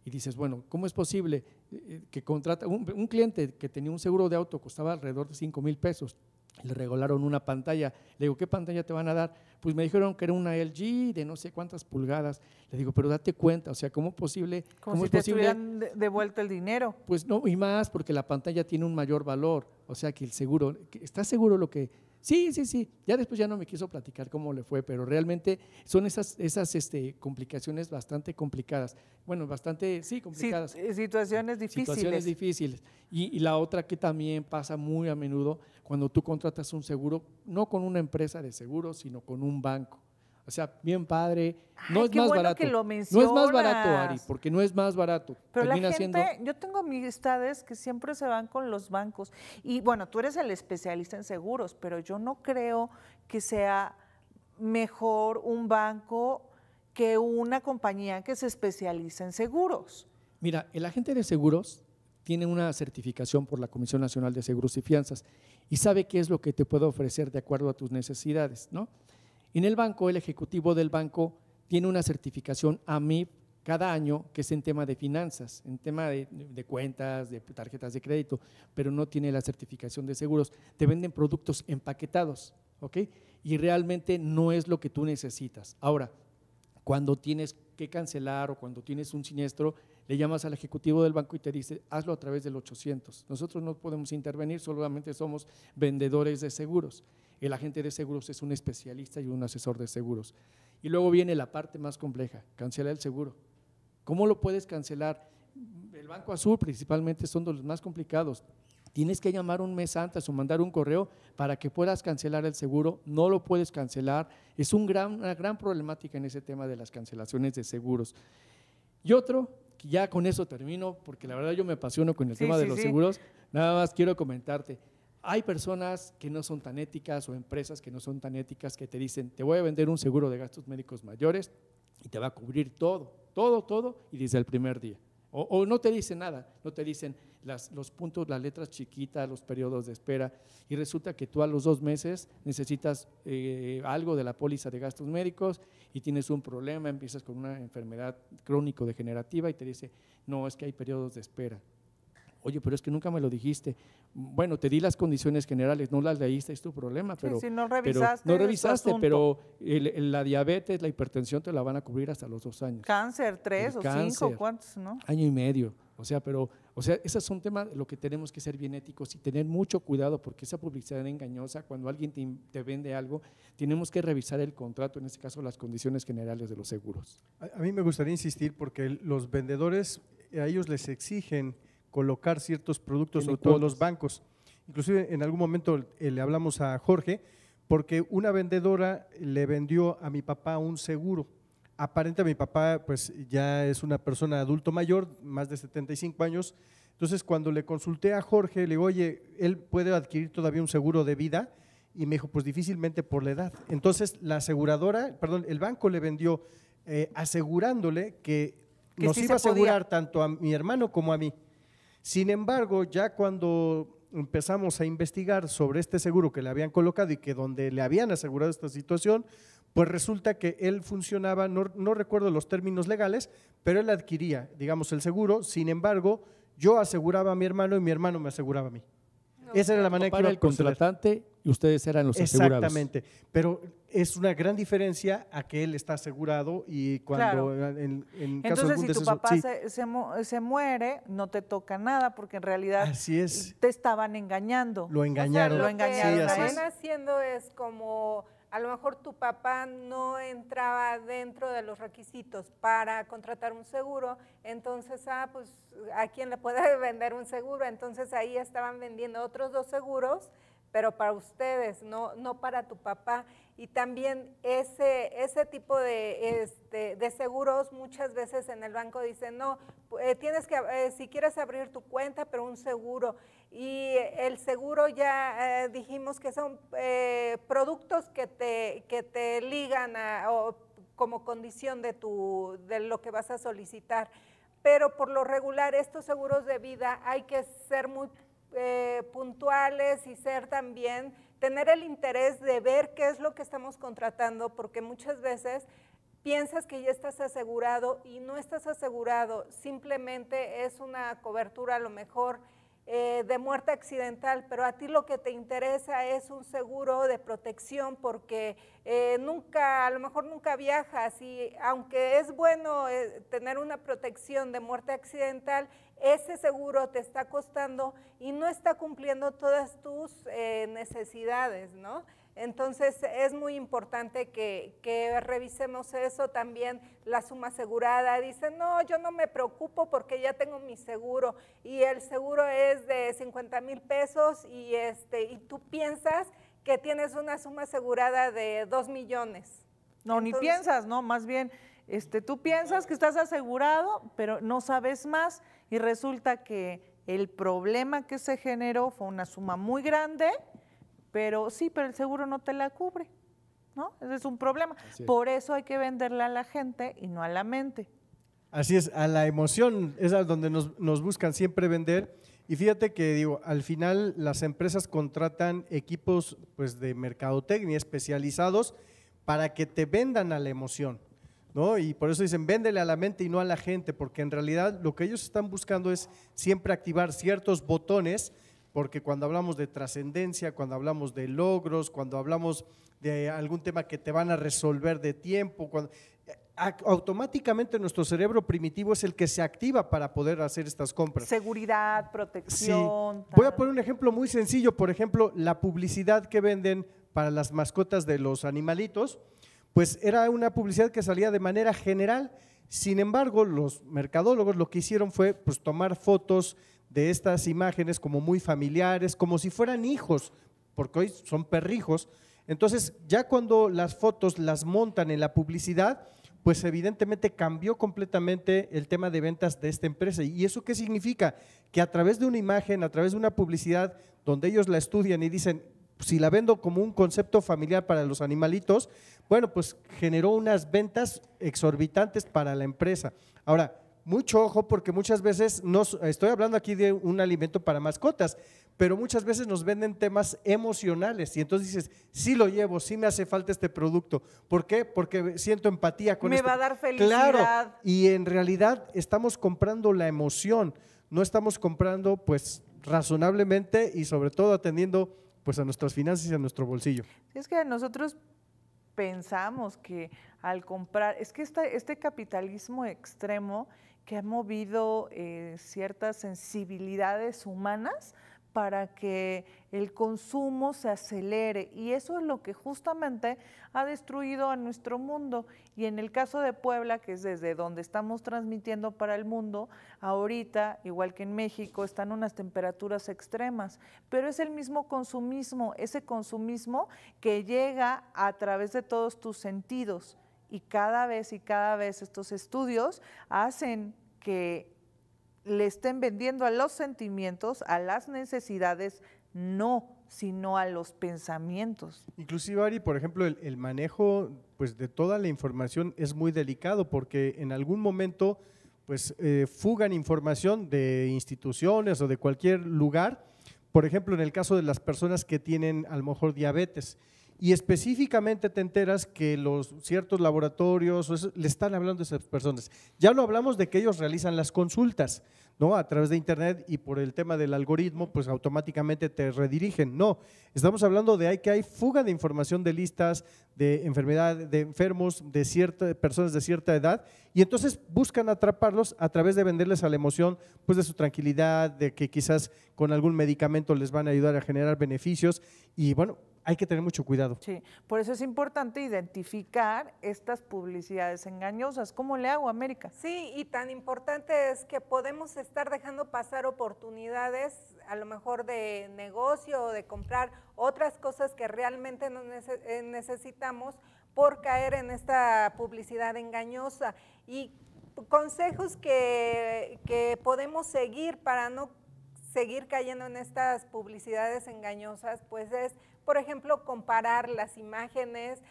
[SPEAKER 2] Y dices, bueno, ¿cómo es posible eh, eh, que contrata un, un cliente que tenía un seguro de auto costaba alrededor de 5 mil pesos? le regalaron una pantalla. Le digo, ¿qué pantalla te van a dar? Pues me dijeron que era una LG de no sé cuántas pulgadas. Le digo, pero date cuenta, o sea, ¿cómo posible? Como ¿cómo si es te posible?
[SPEAKER 1] devuelto el dinero. Pues no, y
[SPEAKER 2] más, porque la pantalla tiene un mayor valor. O sea, que el seguro, ¿estás seguro lo que Sí, sí, sí. Ya después ya no me quiso platicar cómo le fue, pero realmente son esas, esas este, complicaciones bastante complicadas. Bueno, bastante, sí, complicadas.
[SPEAKER 1] Eh, sí, situaciones difíciles. Situaciones
[SPEAKER 2] difíciles. Y, y, la otra que también pasa muy a menudo, cuando tú contratas un seguro, no con una empresa de seguros, sino con un banco. O sea, bien padre. No es más barato. no es más barato, Ari, porque no es más barato. Pero la gente,
[SPEAKER 1] yo tengo amistades que siempre se van con los bancos. Y bueno, tú eres el especialista en seguros, pero yo no creo que sea mejor un banco que una compañía que se especializa en seguros.
[SPEAKER 2] Mira, el agente de seguros tiene una certificación por la Comisión Nacional de Seguros y Fianzas y sabe qué es lo que te puede ofrecer de acuerdo a tus necesidades, ¿no? En el banco, el ejecutivo del banco tiene una certificación a mí cada año que es en tema de finanzas, en tema de, cuentas, de tarjetas de crédito, pero no tiene la certificación de seguros. Te venden productos empaquetados, ¿ok? Y realmente no es lo que tú necesitas. Ahora, cuando tienes que cancelar o cuando tienes un siniestro, le llamas al ejecutivo del banco y te dice, hazlo a través del 800. Nosotros no podemos intervenir, solamente somos vendedores de seguros. El agente de seguros es un especialista y un asesor de seguros. Y luego viene la parte más compleja, cancelar el seguro. ¿Cómo lo puedes cancelar? El Banco Azul principalmente son los más complicados. Tienes que llamar un mes antes o mandar un correo para que puedas cancelar el seguro. No lo puedes cancelar. Es una gran problemática en ese tema de las cancelaciones de seguros. Y otro, que ya con eso termino, porque la verdad yo me apasiono con el tema de los seguros. Nada más quiero comentarte. Hay personas que no son tan éticas o empresas que no son tan éticas que te dicen, te voy a vender un seguro de gastos médicos mayores y te va a cubrir todo, todo, todo, y desde el primer día. O, no te dicen nada, no te dicen las, los puntos, las letras chiquitas, los periodos de espera, y resulta que tú a los dos meses necesitas eh, algo de la póliza de gastos médicos y tienes un problema, empiezas con una enfermedad crónico-degenerativa y te dice, no, es que hay periodos de espera oye, pero es que nunca me lo dijiste. Bueno, te di las condiciones generales, no las leíste, es tu problema, pero si no revisaste, no revisaste, pero la diabetes, la hipertensión te la van a cubrir hasta los dos años.
[SPEAKER 1] Cáncer, tres o cinco, ¿cuántos? No?
[SPEAKER 2] Año y medio. O sea, pero, o sea, ese es un tema lo que tenemos que ser bien éticos y tener mucho cuidado porque esa publicidad engañosa, cuando alguien te, vende algo, tenemos que revisar el contrato, en este caso las condiciones generales de los seguros.
[SPEAKER 4] a mí me gustaría insistir porque los vendedores, a ellos les exigen colocar ciertos productos, sobre todos los bancos. Inclusive en algún momento eh, le hablamos a Jorge porque una vendedora le vendió a mi papá un seguro. Aparentemente mi papá, pues ya es una persona adulto mayor, más de 75 años. Entonces, cuando le consulté a Jorge, le digo, oye, él puede adquirir todavía un seguro de vida. Y me dijo, pues difícilmente por la edad. Entonces, la aseguradora, perdón, el banco le vendió eh, asegurándole que, nos iba a asegurar tanto a mi hermano como a mí. Sin embargo, ya cuando empezamos a investigar sobre este seguro que le habían colocado y que donde le habían asegurado esta situación, pues resulta que él funcionaba, no, no recuerdo los términos legales, pero él adquiría, digamos, el seguro, sin embargo, yo aseguraba a mi hermano y mi hermano me aseguraba a mí. Esa era la manera que era el contratante
[SPEAKER 2] y ustedes eran los asegurados. Exactamente,
[SPEAKER 4] pero es una gran diferencia a que él está asegurado y cuando en, Entonces, si tu papá
[SPEAKER 1] se, muere, no te toca nada porque en realidad es. te estaban engañando. Lo engañaron. lo, engañaron. lo que
[SPEAKER 4] están
[SPEAKER 3] haciendo es como a lo mejor tu papá no entraba dentro de los requisitos para contratar un seguro, entonces, ah, pues a quién le puede <laughs> vender un seguro, entonces ahí estaban vendiendo otros dos seguros, pero para ustedes, no, no para tu papá. Y también ese, ese tipo de, este, seguros muchas veces en el banco dicen, no, eh, tienes que, eh, si quieres abrir tu cuenta, pero un seguro. Y el seguro ya eh, dijimos que son eh, productos que te, ligan como condición de, tu, lo que vas a solicitar. Pero por lo regular estos seguros de vida hay que ser muy eh, puntuales y ser también, tener el interés de ver qué es lo que estamos contratando, porque muchas veces piensas que ya estás asegurado y no estás asegurado, simplemente es una cobertura a lo mejor eh, de muerte accidental, pero a ti lo que te interesa es un seguro de protección porque eh, nunca, a lo mejor nunca viajas y aunque es bueno eh, tener una protección de muerte accidental, ese seguro te está costando y no está cumpliendo todas tus necesidades, ¿no? Entonces es muy importante que, revisemos eso también, la suma asegurada. dice no, yo no me preocupo porque ya tengo mi seguro y el seguro es de 50 mil pesos y, este, y tú piensas que tienes una suma asegurada de 2 millones.
[SPEAKER 1] No, ni piensas, ¿no? Más bien, este, tú piensas que estás asegurado, pero no sabes más y resulta que el problema que se generó fue una suma muy grande pero sí, pero el seguro no te la cubre, ¿no? Ese es un problema. Por eso hay que venderla a la gente y no a la mente.
[SPEAKER 4] Así es, a la emoción es a donde nos, buscan siempre vender. Y fíjate que digo, al final las empresas contratan equipos pues, de mercadotecnia especializados para que te vendan a la emoción. ¿No? Y por eso dicen, véndele a la mente y no a la gente, porque en realidad lo que ellos están buscando es siempre activar ciertos botones porque cuando hablamos de trascendencia, cuando hablamos de logros, cuando hablamos de algún tema que te van a resolver de tiempo, cuando, eh, automáticamente nuestro cerebro primitivo es el que se activa para poder hacer estas compras.
[SPEAKER 1] Seguridad, protección. Sí.
[SPEAKER 4] Voy a poner un ejemplo muy sencillo, por ejemplo, la publicidad que venden para las mascotas de los animalitos, pues era una publicidad que salía de manera general. Sin embargo, los mercadólogos lo que hicieron fue pues, tomar fotos de estas imágenes como muy familiares, como si fueran hijos, porque hoy son perrijos. Entonces, ya cuando las fotos las montan en la publicidad, pues evidentemente cambió completamente el tema de ventas de esta empresa. ¿Y eso qué significa? Que a través de una imagen, a través de una publicidad, donde ellos la estudian y dicen, si la vendo como un concepto familiar para los animalitos, bueno, pues generó unas ventas exorbitantes para la empresa. Ahora, mucho ojo porque muchas veces, nos, estoy hablando aquí de un alimento para mascotas, pero muchas veces nos venden temas emocionales y entonces dices, sí lo llevo, sí me hace falta este producto. ¿Por qué? Porque siento empatía con Me este va a dar felicidad. Claro, y en realidad estamos comprando la emoción, no estamos comprando pues razonablemente y sobre todo atendiendo pues a nuestras finanzas y a nuestro bolsillo.
[SPEAKER 1] Es que nosotros pensamos que al comprar, es que este capitalismo extremo que ha movido eh, ciertas sensibilidades humanas para que el consumo se acelere y eso es lo que justamente ha destruido a nuestro mundo. Y en el caso de Puebla, que es desde donde estamos transmitiendo para el mundo, ahorita, igual que en México, están unas temperaturas extremas, pero es el mismo consumismo, ese consumismo que llega a través de todos tus sentidos y cada vez y cada vez estos estudios hacen que le estén vendiendo a los sentimientos, a las necesidades, no, sino a los pensamientos. Inclusive, Ari,
[SPEAKER 4] por ejemplo, el, manejo pues, de toda la información es muy delicado porque en algún momento pues, eh, fugan información de instituciones o de cualquier lugar. Por ejemplo, en el caso de las personas que tienen a lo mejor diabetes, y específicamente te enteras que los ciertos laboratorios le están hablando a esas personas. Ya no hablamos de que ellos realizan las consultas, ¿no? A través de internet y por el tema del algoritmo, pues automáticamente te redirigen. No, estamos hablando de que hay fuga de información de listas de enfermedad, de enfermos, de ciertas personas de cierta edad y entonces buscan atraparlos a través de venderles a la emoción, pues de su tranquilidad, de que quizás con algún medicamento les van a ayudar a generar beneficios y bueno, hay que tener mucho cuidado. Sí,
[SPEAKER 1] por eso es importante identificar estas publicidades engañosas. ¿Cómo le hago, América? Sí, y tan importante es que podemos estar dejando pasar oportunidades,
[SPEAKER 3] a lo mejor de negocio o de comprar otras cosas que realmente no eh, necesitamos por caer en esta publicidad engañosa. Y consejos que, que podemos seguir para no seguir cayendo en estas publicidades engañosas, pues es, por ejemplo, comparar las imágenes.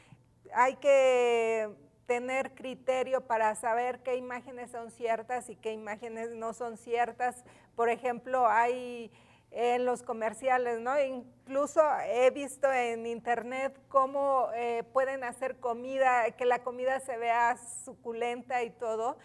[SPEAKER 3] Hay que tener criterio para saber qué imágenes son ciertas y qué imágenes no son ciertas. Por ejemplo, hay en los comerciales, ¿no? Incluso he visto en internet cómo eh, pueden hacer comida, que la comida se vea suculenta y todo,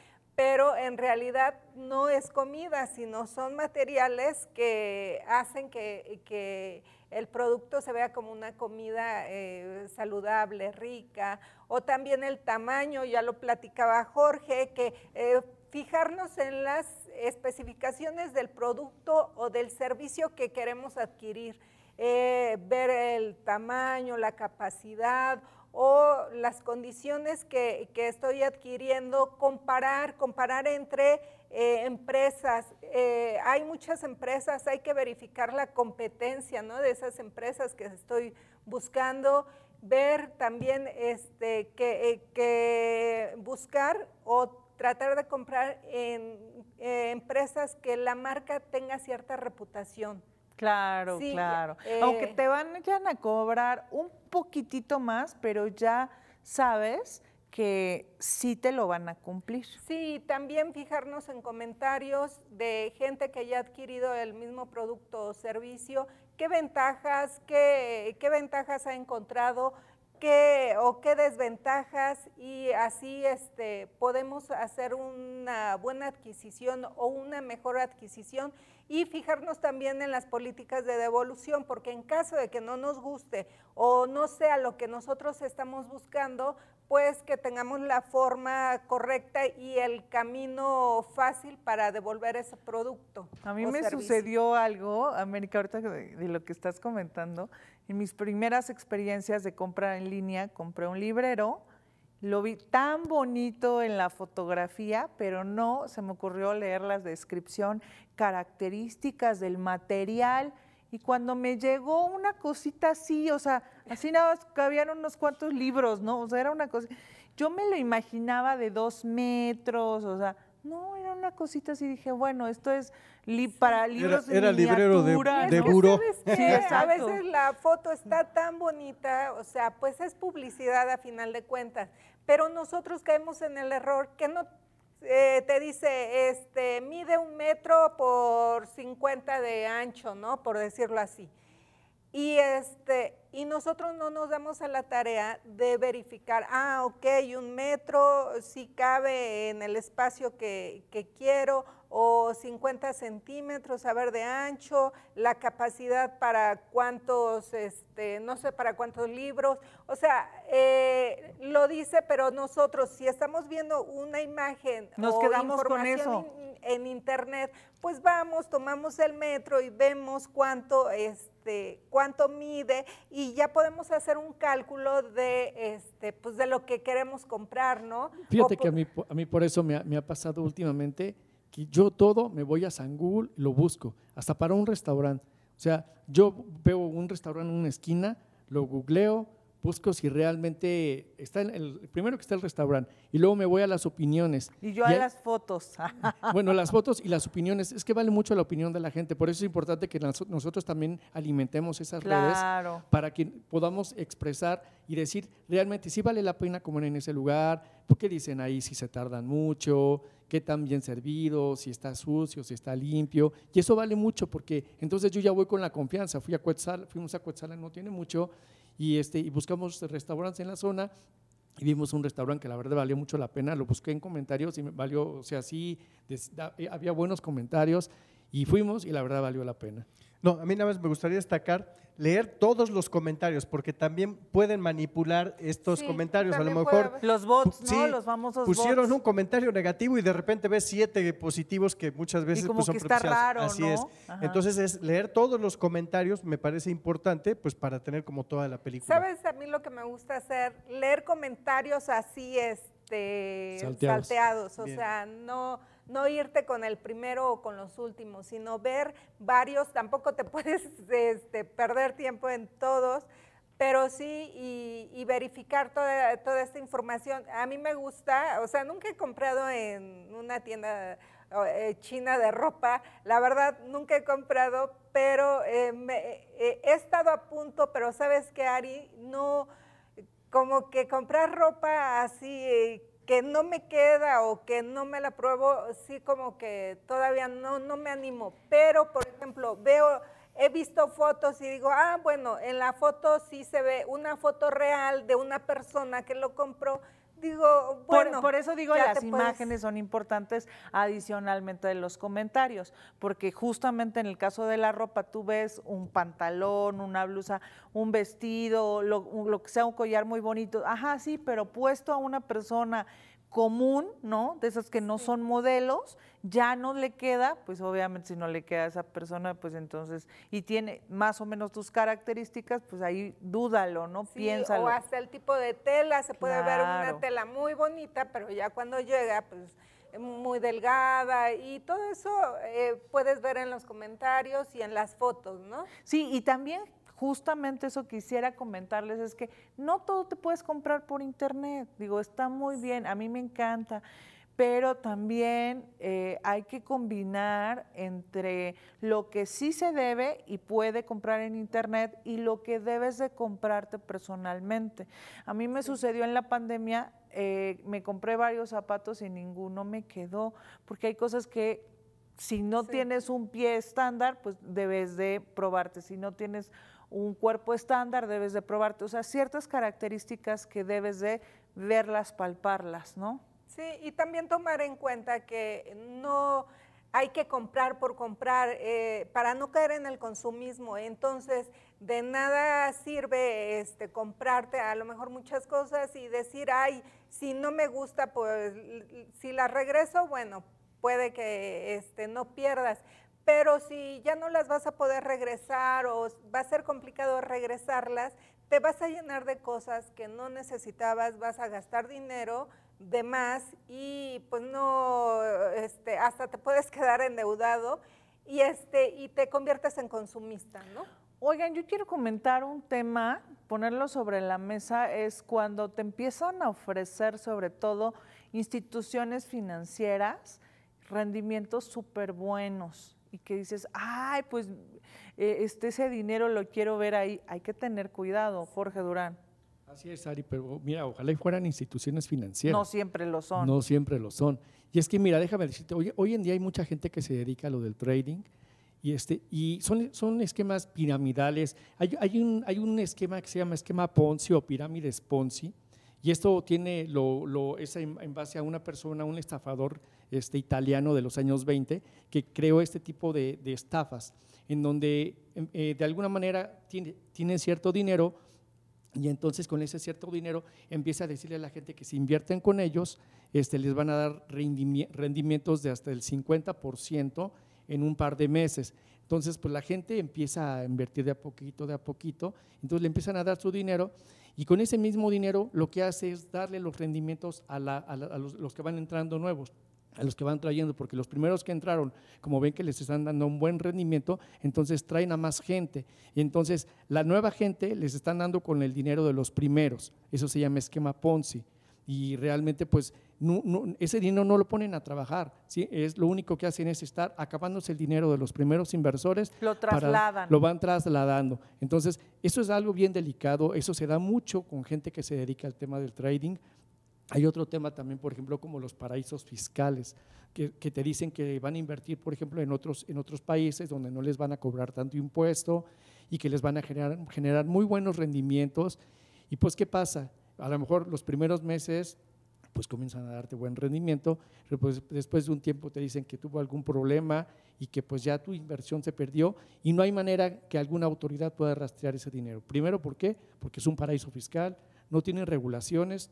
[SPEAKER 3] pero en realidad no es comida, sino son materiales que hacen que, el producto se vea como una comida eh, saludable, rica, o también el tamaño, ya lo platicaba Jorge, que eh, fijarnos en las especificaciones del producto o del servicio que queremos adquirir, eh, ver el tamaño, la capacidad o las condiciones que, estoy adquiriendo, comparar, comparar entre eh, empresas. Eh, hay muchas empresas, hay que verificar la competencia ¿no? de esas empresas que estoy buscando, ver también este, que, eh, que buscar o tratar de comprar en empresas que la marca tenga cierta reputación.
[SPEAKER 1] Claro, claro. Aunque eh, te van a cobrar un poquitito más, pero ya sabes que sí te lo van a cumplir.
[SPEAKER 3] Sí, también fijarnos en comentarios de gente que ya ha adquirido el mismo producto o servicio, qué ventajas, qué, qué ventajas ha encontrado, qué o qué desventajas y así este podemos hacer una buena adquisición o una mejor adquisición y fijarnos también en las políticas de devolución, porque en caso de que no nos guste o no sea lo que nosotros estamos buscando, pues que tengamos la forma correcta y el camino fácil para devolver ese producto. A mí me
[SPEAKER 1] sucedió algo, América, ahorita de lo que estás comentando, en mis primeras experiencias de compra en línea compré un librero lo vi tan bonito en la fotografía, pero no se me ocurrió leer la descripción, características del material. Y cuando me llegó una cosita así, o sea, así nada más cabían unos cuantos libros, ¿no? O sea, era una cosa. Yo me lo imaginaba de dos metros, o sea, no, era una cosita así, dije, bueno, esto es para libros era, de Era librero de, de buro. a veces la foto está tan bonita, o sea, pues
[SPEAKER 3] es publicidad a final de cuentas, pero nosotros caemos en el error que no eh, te dice, este, mide un metro por 50 de ancho, ¿no? Por decirlo así. Y, este, y nosotros no nos damos a la tarea de verificar, ah, ok, un metro si cabe en el espacio que, quiero, o 50 centímetros, a ver, de ancho, la capacidad para cuántos, este, no sé, para cuántos libros, o sea, eh, lo dice, pero nosotros si estamos viendo una imagen nos o quedamos con eso. en internet, pues vamos, tomamos el metro y vemos cuánto, este, cuánto mide y ya podemos hacer un cálculo de, este, pues de lo que queremos comprar, ¿no? Fíjate que
[SPEAKER 2] a mí, a mí por eso me ha, pasado últimamente que yo todo me voy a y lo busco, hasta para un restaurante. O sea, yo veo un restaurante en una esquina, lo googleo, busco si realmente está el primero que está el restaurante y luego me voy a las opiniones. Y yo a las
[SPEAKER 1] fotos. <laughs>
[SPEAKER 2] bueno, las fotos y las opiniones, es que vale mucho la opinión de la gente, por eso es importante que nosotros también alimentemos esas redes para que podamos expresar y decir realmente si vale la pena comer en ese lugar, porque dicen ahí si se tardan mucho, qué tan bien servido, si está sucio, si está limpio. Y eso vale mucho porque entonces yo ya voy con la confianza. Fui a fuimos a Quetzal, no tiene mucho, y, este, y buscamos restaurantes en la zona y vimos un restaurante que la verdad valió mucho la pena, lo busqué en comentarios y me valió, o sea, sí, eh, había buenos comentarios y fuimos y la verdad valió la pena.
[SPEAKER 4] No, a mí nada más me gustaría destacar leer todos los comentarios, porque también pueden manipular estos comentarios. A lo mejor. Los bots, ¿no? Sí, los famosos pusieron un comentario negativo y de repente ves siete positivos que muchas veces y como pues, Así es. Entonces, es leer todos los comentarios me parece importante, pues para tener como toda la película.
[SPEAKER 3] ¿Sabes a mí lo que me gusta hacer? Leer comentarios así, este. Salteados. o sea, no no irte con el primero o con los últimos, sino ver varios, tampoco te <laughs> puedes este, perder tiempo en todos, pero sí y, verificar toda, toda, esta información. A mí me gusta, o sea, nunca he comprado en una tienda eh, china de ropa, la verdad nunca he comprado, pero eh, eh, he estado a punto, pero sabes que Ari, no como que comprar ropa así que no me queda o que no me la pruebo, sí como que todavía no, no me animo. Pero, por ejemplo, veo, he visto fotos y digo, ah, bueno, en la foto sí se ve una foto real de una persona que lo compró digo, bueno. Por, eso digo, las imágenes
[SPEAKER 1] son importantes adicionalmente de los comentarios, porque justamente en el caso de la ropa tú ves un pantalón, una blusa, un vestido, lo que sea un collar muy bonito. Ajá, sí, pero puesto a una persona común, ¿no? De esas que no son modelos, ya no le queda, pues obviamente si no le queda a esa persona, pues entonces, y tiene más o menos tus características, pues ahí dúdalo, ¿no? Sí, O hasta
[SPEAKER 3] el tipo de tela, se puede ver una tela muy bonita, pero ya cuando llega, pues muy delgada y todo eso eh, puedes ver en los comentarios y en las
[SPEAKER 1] fotos, ¿no? Sí, y también justamente eso quisiera comentarles es que no todo te puedes comprar por internet. Digo, está muy bien, a mí me encanta, pero también eh, hay que combinar entre lo que sí se debe y puede comprar en internet y lo que debes de comprarte personalmente. A mí me sucedió en la pandemia, eh, me compré varios zapatos y ninguno me quedó, porque hay cosas que si no tienes un pie estándar, pues debes de probarte. Si no tienes un cuerpo estándar, debes de probarte, o sea, ciertas características que debes de verlas, palparlas, ¿no?
[SPEAKER 3] Sí, y también tomar en cuenta que no hay que comprar por comprar eh, para no caer en el consumismo. Entonces, de nada sirve este, comprarte a lo mejor muchas cosas y decir, ay, si no me gusta, pues si la regreso, bueno, puede que este, no pierdas pero si ya no las vas a poder regresar o va a ser complicado regresarlas, te vas a llenar de cosas que no necesitabas, vas a gastar dinero de más y pues no, este, hasta te puedes quedar endeudado y, este, y te conviertes en consumista, ¿no?
[SPEAKER 1] Oigan, yo quiero comentar un tema, ponerlo sobre la mesa, es cuando te empiezan a ofrecer sobre todo instituciones financieras rendimientos súper buenos y que dices, ay, pues e, este, ese dinero lo quiero ver ahí. Hay que tener cuidado, Jorge Durán. Así
[SPEAKER 2] es, Ari, pero mira, ojalá fueran instituciones financieras. No siempre lo son. No siempre lo son. Y es que, mira, déjame decirte, hoy, hoy en día hay mucha gente que se dedica a lo del trading y, este, y son, son esquemas piramidales. Hay, hay, un, hay un esquema que se llama esquema Ponzi o pirámides Ponzi, y esto tiene lo, lo, es en base a una persona, un estafador este, italiano de los años 20 que creó este tipo de, estafas, en donde em, eh, de alguna manera tiene, tienen cierto dinero y entonces con ese cierto dinero empieza a decirle a la gente que si invierten con ellos, este, les van a dar rendimientos de hasta el 50% en un par de meses. Entonces, pues la gente empieza a invertir de a poquito, de a poquito, entonces le empiezan a dar su dinero y con ese mismo dinero lo que hace es darle los rendimientos a, los que van entrando nuevos a los que van trayendo, porque los primeros que entraron, como ven que les están dando un buen rendimiento, entonces traen a más gente. Y entonces la nueva gente les están dando con el dinero de los primeros. Eso se llama esquema Ponzi. Y realmente pues ese dinero no lo ponen a trabajar, ¿sí? es lo único que hacen es estar acabándose el dinero de los primeros inversores. Lo trasladan. lo van trasladando. Entonces, eso es algo bien delicado, eso se da mucho con gente que se dedica al tema del trading, hay otro tema también, por ejemplo, como los paraísos fiscales, que, te dicen que van a invertir, por ejemplo, en otros, en otros países donde no les van a cobrar tanto impuesto y que les van a generar, generar muy buenos rendimientos. Y pues, ¿qué pasa? A lo mejor los primeros meses pues comienzan a darte buen rendimiento, pero pues, después de un tiempo te dicen que tuvo algún problema y que pues ya tu inversión se perdió y no hay manera que alguna autoridad pueda rastrear ese dinero. Primero, ¿por qué? Porque es un paraíso fiscal, no tienen regulaciones,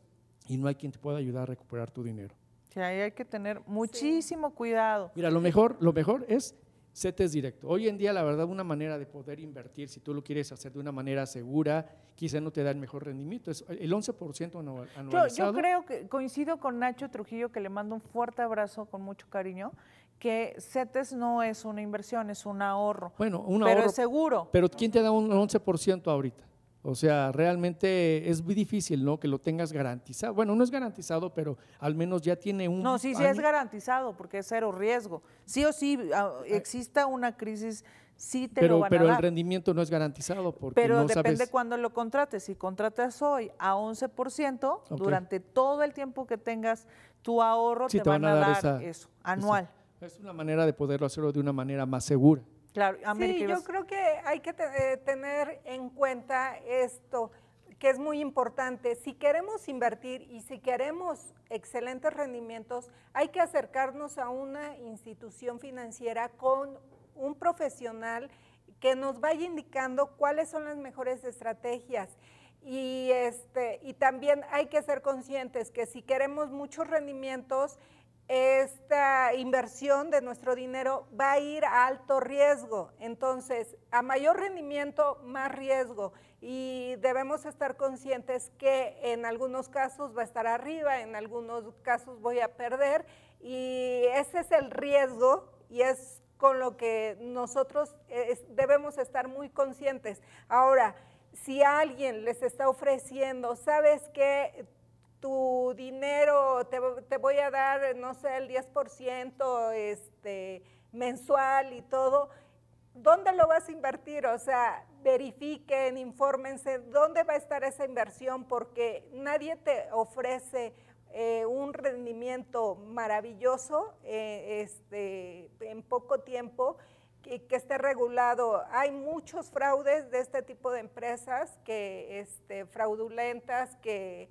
[SPEAKER 2] y no hay quien te pueda ayudar a recuperar tu dinero.
[SPEAKER 1] Sí, ahí hay que tener muchísimo cuidado. Mira, lo mejor,
[SPEAKER 2] lo mejor es CETES directo. Hoy en día, la verdad, una manera de poder invertir, si tú lo quieres hacer de una manera segura, quizá no te da el mejor rendimiento. Es el 11% anualizado. Yo, yo creo
[SPEAKER 1] que coincido con Nacho Trujillo, que le mando un fuerte abrazo con mucho cariño, que CETES no es una inversión, es un ahorro. Bueno, un ahorro. Pero es seguro.
[SPEAKER 2] Pero ¿quién te da un 11% ahorita? O sea, realmente es muy difícil, ¿no? Que lo tengas garantizado. Bueno, no es garantizado, pero al menos ya tiene un. No, sí, sí es
[SPEAKER 1] garantizado porque es cero riesgo. Sí o sí ah, ah. exista una crisis, sí te lo van a dar. Pero el
[SPEAKER 2] rendimiento no es garantizado porque Pero depende cuando
[SPEAKER 1] cuándo lo contrates. Si contratas hoy a 11%, durante todo el tiempo que tengas tu ahorro te, van, a, dar, eso anual. Es una
[SPEAKER 2] manera de poderlo hacerlo de una manera más segura
[SPEAKER 1] sí, yo creo
[SPEAKER 3] que hay que eh, tener en cuenta esto, que es muy importante. Si queremos invertir y si queremos excelentes rendimientos, hay que acercarnos a una institución financiera con un profesional que nos vaya indicando cuáles son las mejores estrategias. Y, este, y también hay que ser conscientes que si queremos muchos rendimientos, esta inversión de nuestro dinero va a ir a alto riesgo. Entonces, a mayor rendimiento, más riesgo. Y debemos estar conscientes que en algunos casos va a estar arriba, en algunos casos voy a perder. Y ese es el riesgo y es con lo que nosotros eh, debemos estar muy conscientes. Ahora, si alguien les está ofreciendo, sabes qué?, tu dinero, te, voy a dar, eh, no sé, el 10% este, mensual y todo, ¿dónde lo vas a invertir? O sea, verifiquen, infórmense, ¿dónde va a estar esa inversión? Porque nadie te ofrece eh, un rendimiento maravilloso eh, este, en poco tiempo que, esté regulado. Hay muchos fraudes de este tipo de empresas que, este, fraudulentas que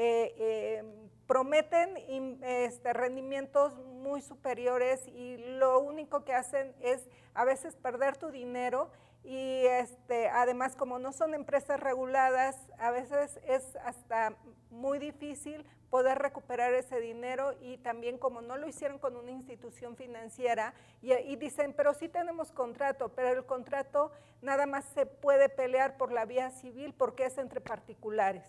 [SPEAKER 3] eh, eh, prometen este, rendimientos muy superiores y lo único que hacen es a veces perder tu dinero y este, además como no son empresas reguladas, a veces es hasta muy difícil poder recuperar ese dinero y también como no lo hicieron con una institución financiera y, y, dicen, pero sí tenemos contrato, pero el contrato nada más se puede pelear por la vía civil porque es entre particulares.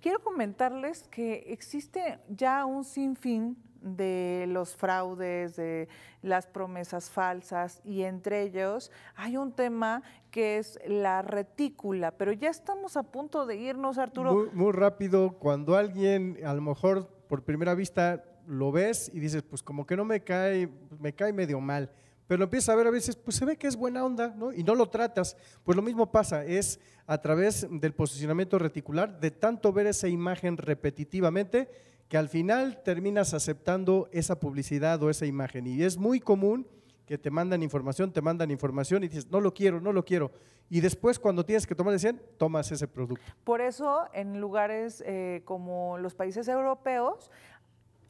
[SPEAKER 1] Quiero comentarles que existe ya un sinfín de los fraudes, de las promesas falsas y entre ellos hay un tema que es la retícula, pero ya estamos a punto de irnos, Arturo. Muy,
[SPEAKER 4] muy rápido, cuando alguien a lo mejor por primera vista lo ves y dices, pues como que no me cae, me cae medio mal pero lo empiezas a ver a veces, pues se ve que es buena onda, ¿no? Y no lo tratas. Pues lo mismo pasa, es a través del posicionamiento reticular, de tanto ver esa imagen repetitivamente, que al final terminas aceptando esa publicidad o esa imagen. Y es muy común que te mandan información, te mandan información y dices, no lo quiero, no lo quiero. Y después cuando tienes que tomar decisión, tomas ese producto.
[SPEAKER 1] Por eso en lugares eh, como los países europeos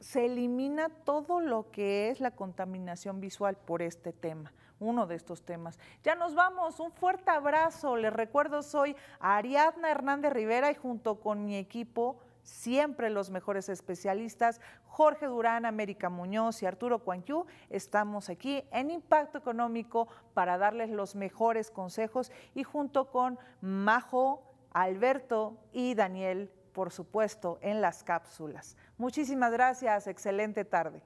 [SPEAKER 1] se elimina todo lo que es la contaminación visual por este tema, uno de estos temas. Ya nos vamos, un fuerte abrazo. Les recuerdo, soy Ariadna Hernández Rivera y junto con mi equipo, siempre los mejores especialistas, Jorge Durán, América Muñoz y Arturo Cuanchú, estamos aquí en Impacto Económico para darles los mejores consejos y junto con Majo, Alberto y Daniel por supuesto, en las cápsulas. Muchísimas gracias, excelente tarde.